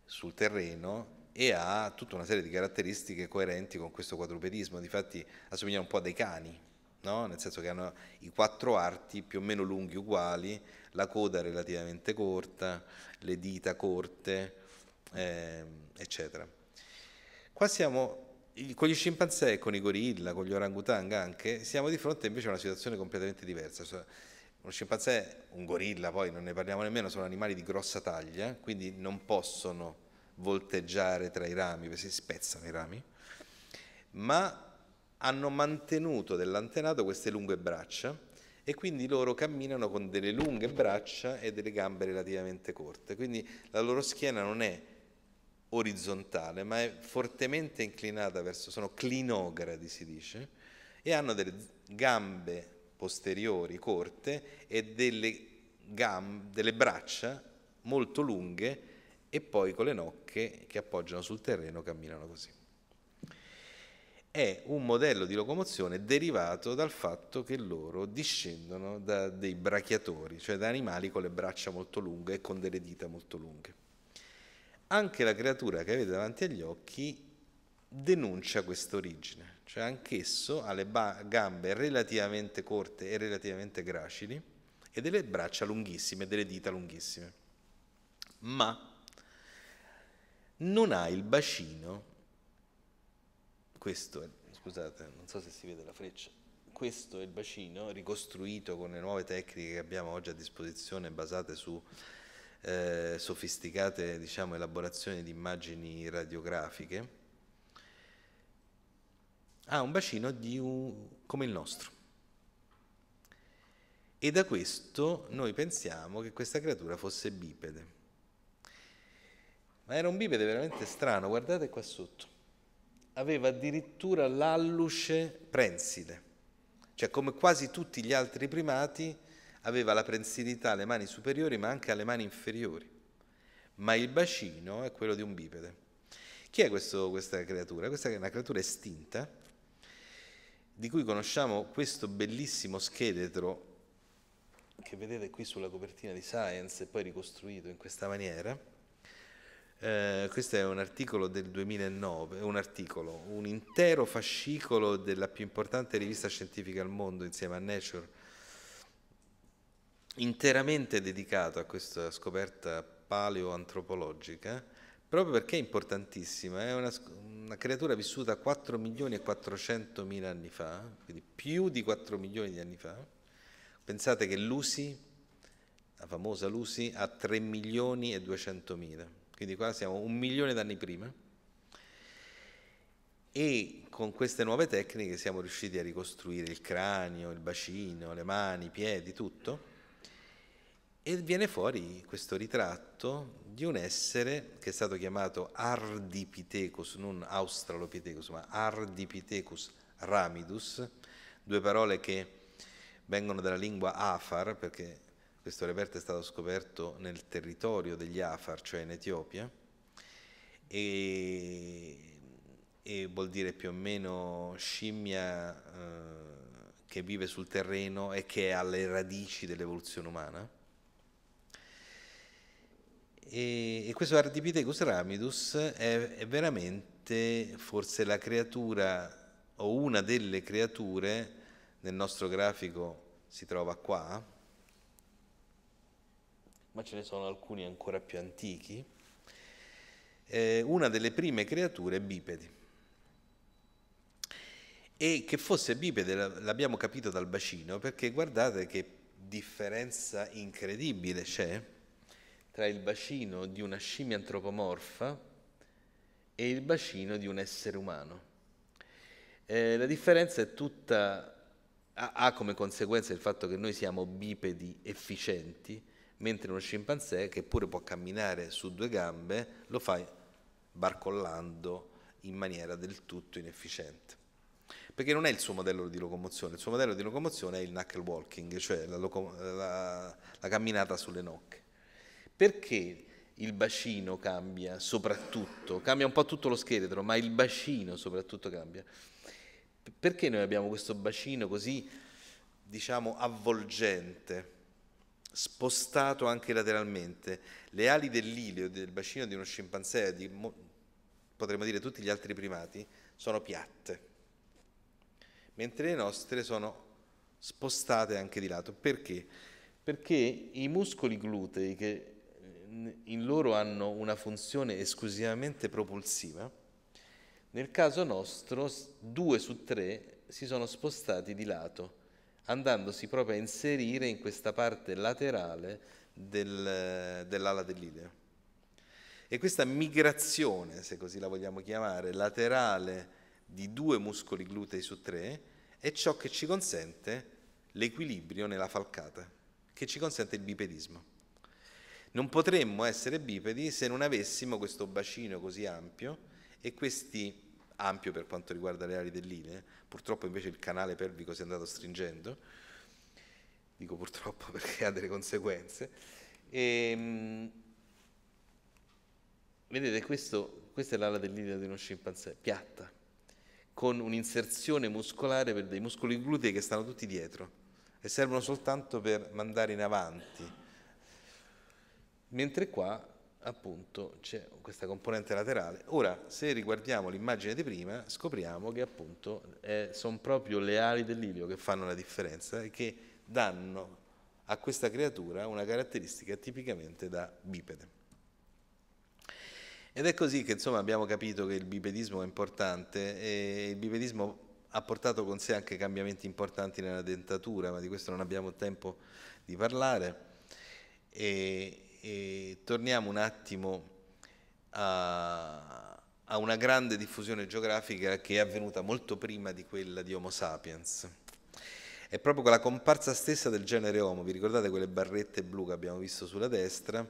[SPEAKER 1] sul terreno e ha tutta una serie di caratteristiche coerenti con questo quadrupedismo, difatti assomiglia un po' a dei cani, no? nel senso che hanno i quattro arti più o meno lunghi uguali, la coda relativamente corta, le dita corte, eh, eccetera. Qua siamo con gli scimpanzé, con i gorilla, con gli orangutang anche, siamo di fronte invece a una situazione completamente diversa. Cioè, uno scimpanzé, un gorilla, poi non ne parliamo nemmeno, sono animali di grossa taglia, quindi non possono volteggiare tra i rami, perché si spezzano i rami, ma hanno mantenuto dell'antenato queste lunghe braccia e quindi loro camminano con delle lunghe braccia e delle gambe relativamente corte, quindi la loro schiena non è orizzontale ma è fortemente inclinata verso, sono clinogradi si dice, e hanno delle gambe posteriori corte e delle, gambe, delle braccia molto lunghe e poi con le nocche che appoggiano sul terreno camminano così è un modello di locomozione derivato dal fatto che loro discendono da dei brachiatori, cioè da animali con le braccia molto lunghe e con delle dita molto lunghe. Anche la creatura che avete davanti agli occhi denuncia questa origine, cioè anch'esso ha le gambe relativamente corte e relativamente gracili e delle braccia lunghissime, delle dita lunghissime, ma non ha il bacino questo è, scusate, non so se si vede la freccia, questo è il bacino ricostruito con le nuove tecniche che abbiamo oggi a disposizione basate su eh, sofisticate diciamo, elaborazioni di immagini radiografiche, ha un bacino un, come il nostro. E da questo noi pensiamo che questa creatura fosse bipede. Ma era un bipede veramente strano, guardate qua sotto aveva addirittura l'alluce prensile, cioè come quasi tutti gli altri primati aveva la prensilità alle mani superiori ma anche alle mani inferiori, ma il bacino è quello di un bipede. Chi è questo, questa creatura? Questa è una creatura estinta di cui conosciamo questo bellissimo scheletro che vedete qui sulla copertina di Science e poi ricostruito in questa maniera eh, questo è un articolo del 2009, un articolo, un intero fascicolo della più importante rivista scientifica al mondo insieme a Nature, interamente dedicato a questa scoperta paleoantropologica, proprio perché è importantissima, è una, una creatura vissuta 4 milioni e 400 mila anni fa, quindi più di 4 milioni di anni fa. Pensate che Lucy, la famosa Lucy, ha 3 milioni e 200 mila quindi qua siamo un milione d'anni prima, e con queste nuove tecniche siamo riusciti a ricostruire il cranio, il bacino, le mani, i piedi, tutto, e viene fuori questo ritratto di un essere che è stato chiamato Ardipithecus, non Australopithecus, ma Ardipithecus ramidus, due parole che vengono dalla lingua afar, perché questo reperto è stato scoperto nel territorio degli Afar, cioè in Etiopia, e, e vuol dire più o meno scimmia... Eh, che vive sul terreno e che è alle radici dell'evoluzione umana. E, e questo Ardipithecus ramidus è, è, veramente forse la creatura o una delle creature, nel nostro grafico si trova qua, ma ce ne sono alcuni ancora più antichi, eh, una delle prime creature bipedi. E che fosse bipede l'abbiamo capito dal bacino perché guardate che differenza incredibile c'è tra il bacino di una scimmia antropomorfa e il bacino di un essere umano. Eh, la differenza è tutta, ha, ha come conseguenza il fatto che noi siamo bipedi efficienti, mentre uno scimpanzé, che pure può camminare su due gambe, lo fa barcollando in maniera del tutto inefficiente. Perché non è il suo modello di locomozione, il suo modello di locomozione è il knuckle walking, cioè la, la, la camminata sulle nocche. Perché il bacino cambia soprattutto, cambia un po' tutto lo scheletro, ma il bacino soprattutto cambia. Perché noi abbiamo questo bacino così, diciamo, avvolgente? spostato anche lateralmente. Le ali dell'ilio, del bacino di uno scimpanzé di potremmo dire tutti gli altri primati, sono piatte, mentre le nostre sono spostate anche di lato. Perché? Perché i muscoli glutei, che eh, in loro hanno una funzione esclusivamente propulsiva, nel caso nostro due su tre si sono spostati di lato andandosi proprio a inserire in questa parte laterale del, dell'ala dell'idea. E questa migrazione, se così la vogliamo chiamare, laterale di due muscoli glutei su tre, è ciò che ci consente l'equilibrio nella falcata, che ci consente il bipedismo. Non potremmo essere bipedi se non avessimo questo bacino così ampio e questi ampio per quanto riguarda le aree delline, purtroppo invece il canale pelvico si è andato stringendo, dico purtroppo [LAUGHS] perché ha delle conseguenze. E, ehm, vedete, questo, questa è l'ala dell'india di uno scimpanzé, piatta, con un'inserzione muscolare per dei muscoli glutei che stanno tutti dietro e servono soltanto per mandare in avanti. Mentre qua appunto c'è questa componente laterale. Ora, se riguardiamo l'immagine di prima, scopriamo che appunto eh, sono proprio le ali dell'ilio che fanno la differenza e che danno a questa creatura una caratteristica tipicamente da bipede. Ed è così che insomma abbiamo capito che il bipedismo è importante e il bipedismo ha portato con sé anche cambiamenti importanti nella dentatura, ma di questo non abbiamo tempo di parlare. E, e torniamo un attimo a, a, una grande diffusione geografica che è avvenuta molto prima di quella di Homo sapiens. È proprio con la comparsa stessa del genere Homo, vi ricordate quelle barrette blu che abbiamo visto sulla destra,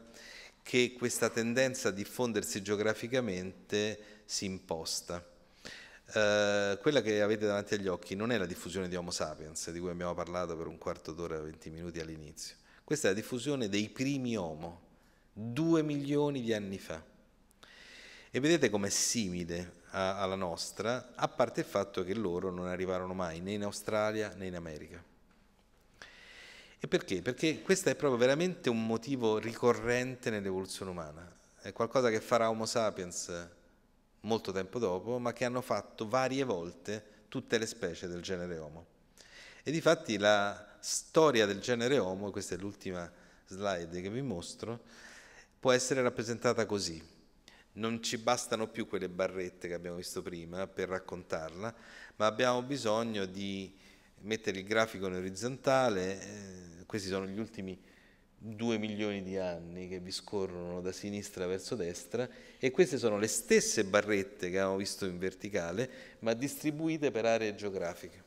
[SPEAKER 1] che questa tendenza a diffondersi geograficamente si imposta. Eh, quella che avete davanti agli occhi non è la diffusione di Homo sapiens, di cui abbiamo parlato per un quarto d'ora, 20 minuti all'inizio questa è la diffusione dei primi Homo, due milioni di anni fa. E vedete com'è simile a, alla nostra, a parte il fatto che loro non arrivarono mai né in Australia né in America. E perché? Perché questo è proprio veramente un motivo ricorrente nell'evoluzione umana. È qualcosa che farà Homo sapiens molto tempo dopo, ma che hanno fatto varie volte tutte le specie del genere Homo. E difatti la, storia del genere Homo, questa è l'ultima slide che vi mostro, può essere rappresentata così. Non ci bastano più quelle barrette che abbiamo visto prima per raccontarla, ma abbiamo bisogno di mettere il grafico in orizzontale, eh, questi sono gli ultimi due milioni di anni che vi scorrono da sinistra verso destra e queste sono le stesse barrette che abbiamo visto in verticale, ma distribuite per aree geografiche.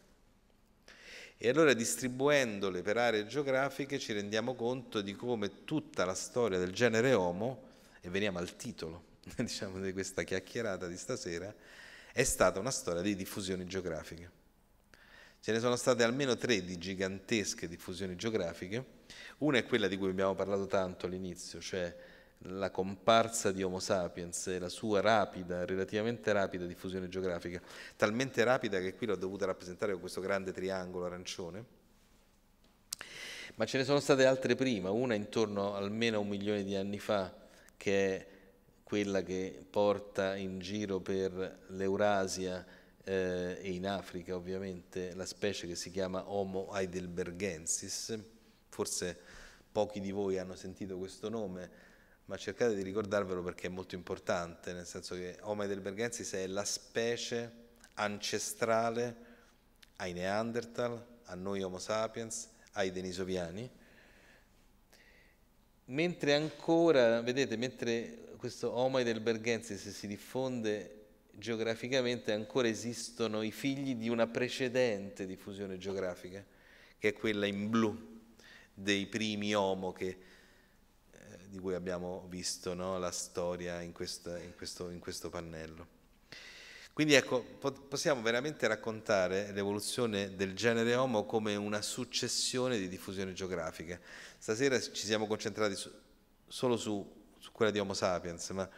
[SPEAKER 1] E allora distribuendole per aree geografiche ci rendiamo conto di come tutta la storia del genere Homo, e veniamo al titolo [LAUGHS] diciamo, di questa chiacchierata di stasera, è stata una storia di diffusioni geografiche. Ce ne sono state almeno tre di gigantesche diffusioni geografiche. Una è quella di cui abbiamo parlato tanto all'inizio, cioè la comparsa di Homo sapiens e la sua rapida, relativamente rapida diffusione geografica, talmente rapida che qui l'ho dovuta rappresentare con questo grande triangolo arancione, ma ce ne sono state altre prima, una intorno almeno a un milione di anni fa, che è quella che porta in giro per l'Eurasia eh, e in Africa ovviamente la specie che si chiama Homo heidelbergensis, forse pochi di voi hanno sentito questo nome, ma cercate di ricordarvelo perché è molto importante, nel senso che Homo heidelbergensis è la specie ancestrale ai Neanderthal, a noi Homo sapiens, ai Denisoviani, mentre ancora, vedete, mentre questo Homo heidelbergensis si diffonde geograficamente, ancora esistono i figli di una precedente diffusione geografica, che è quella in blu dei primi Homo che di cui abbiamo visto no, la storia in, questa, in, questo, in questo pannello. Quindi ecco, possiamo veramente raccontare l'evoluzione del genere Homo come una successione di diffusioni geografiche. Stasera ci siamo concentrati su, solo su, su, quella di Homo sapiens, ma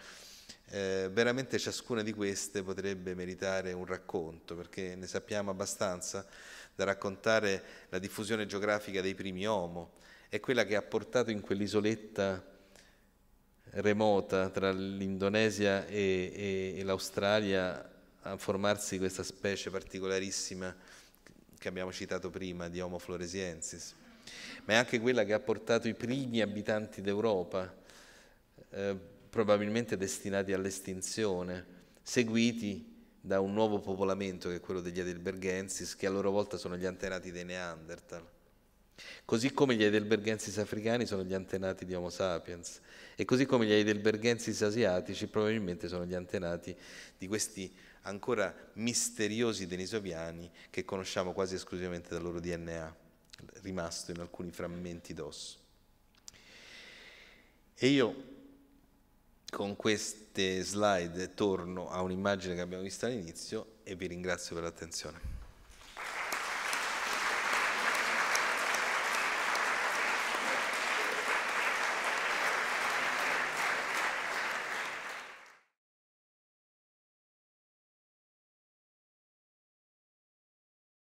[SPEAKER 1] eh, veramente ciascuna di queste potrebbe meritare un racconto, perché ne sappiamo abbastanza da raccontare la diffusione geografica dei primi Homo, è quella che ha portato in quell'isoletta remota tra l'Indonesia e, e, e l'Australia a formarsi questa specie particolarissima che abbiamo citato prima di Homo floresiensis, ma è anche quella che ha portato i primi abitanti d'Europa, eh, probabilmente destinati all'estinzione, seguiti da un nuovo popolamento che è quello degli Edelbergensis, che a loro volta sono gli antenati dei Neanderthal. Così come gli Edelbergensis africani sono gli antenati di Homo sapiens e così come gli heidelbergensis asiatici probabilmente sono gli antenati di questi ancora misteriosi denisoviani che conosciamo quasi esclusivamente dal loro DNA, rimasto in alcuni frammenti d'osso. E io con queste slide torno a un'immagine che abbiamo visto all'inizio e vi ringrazio per l'attenzione.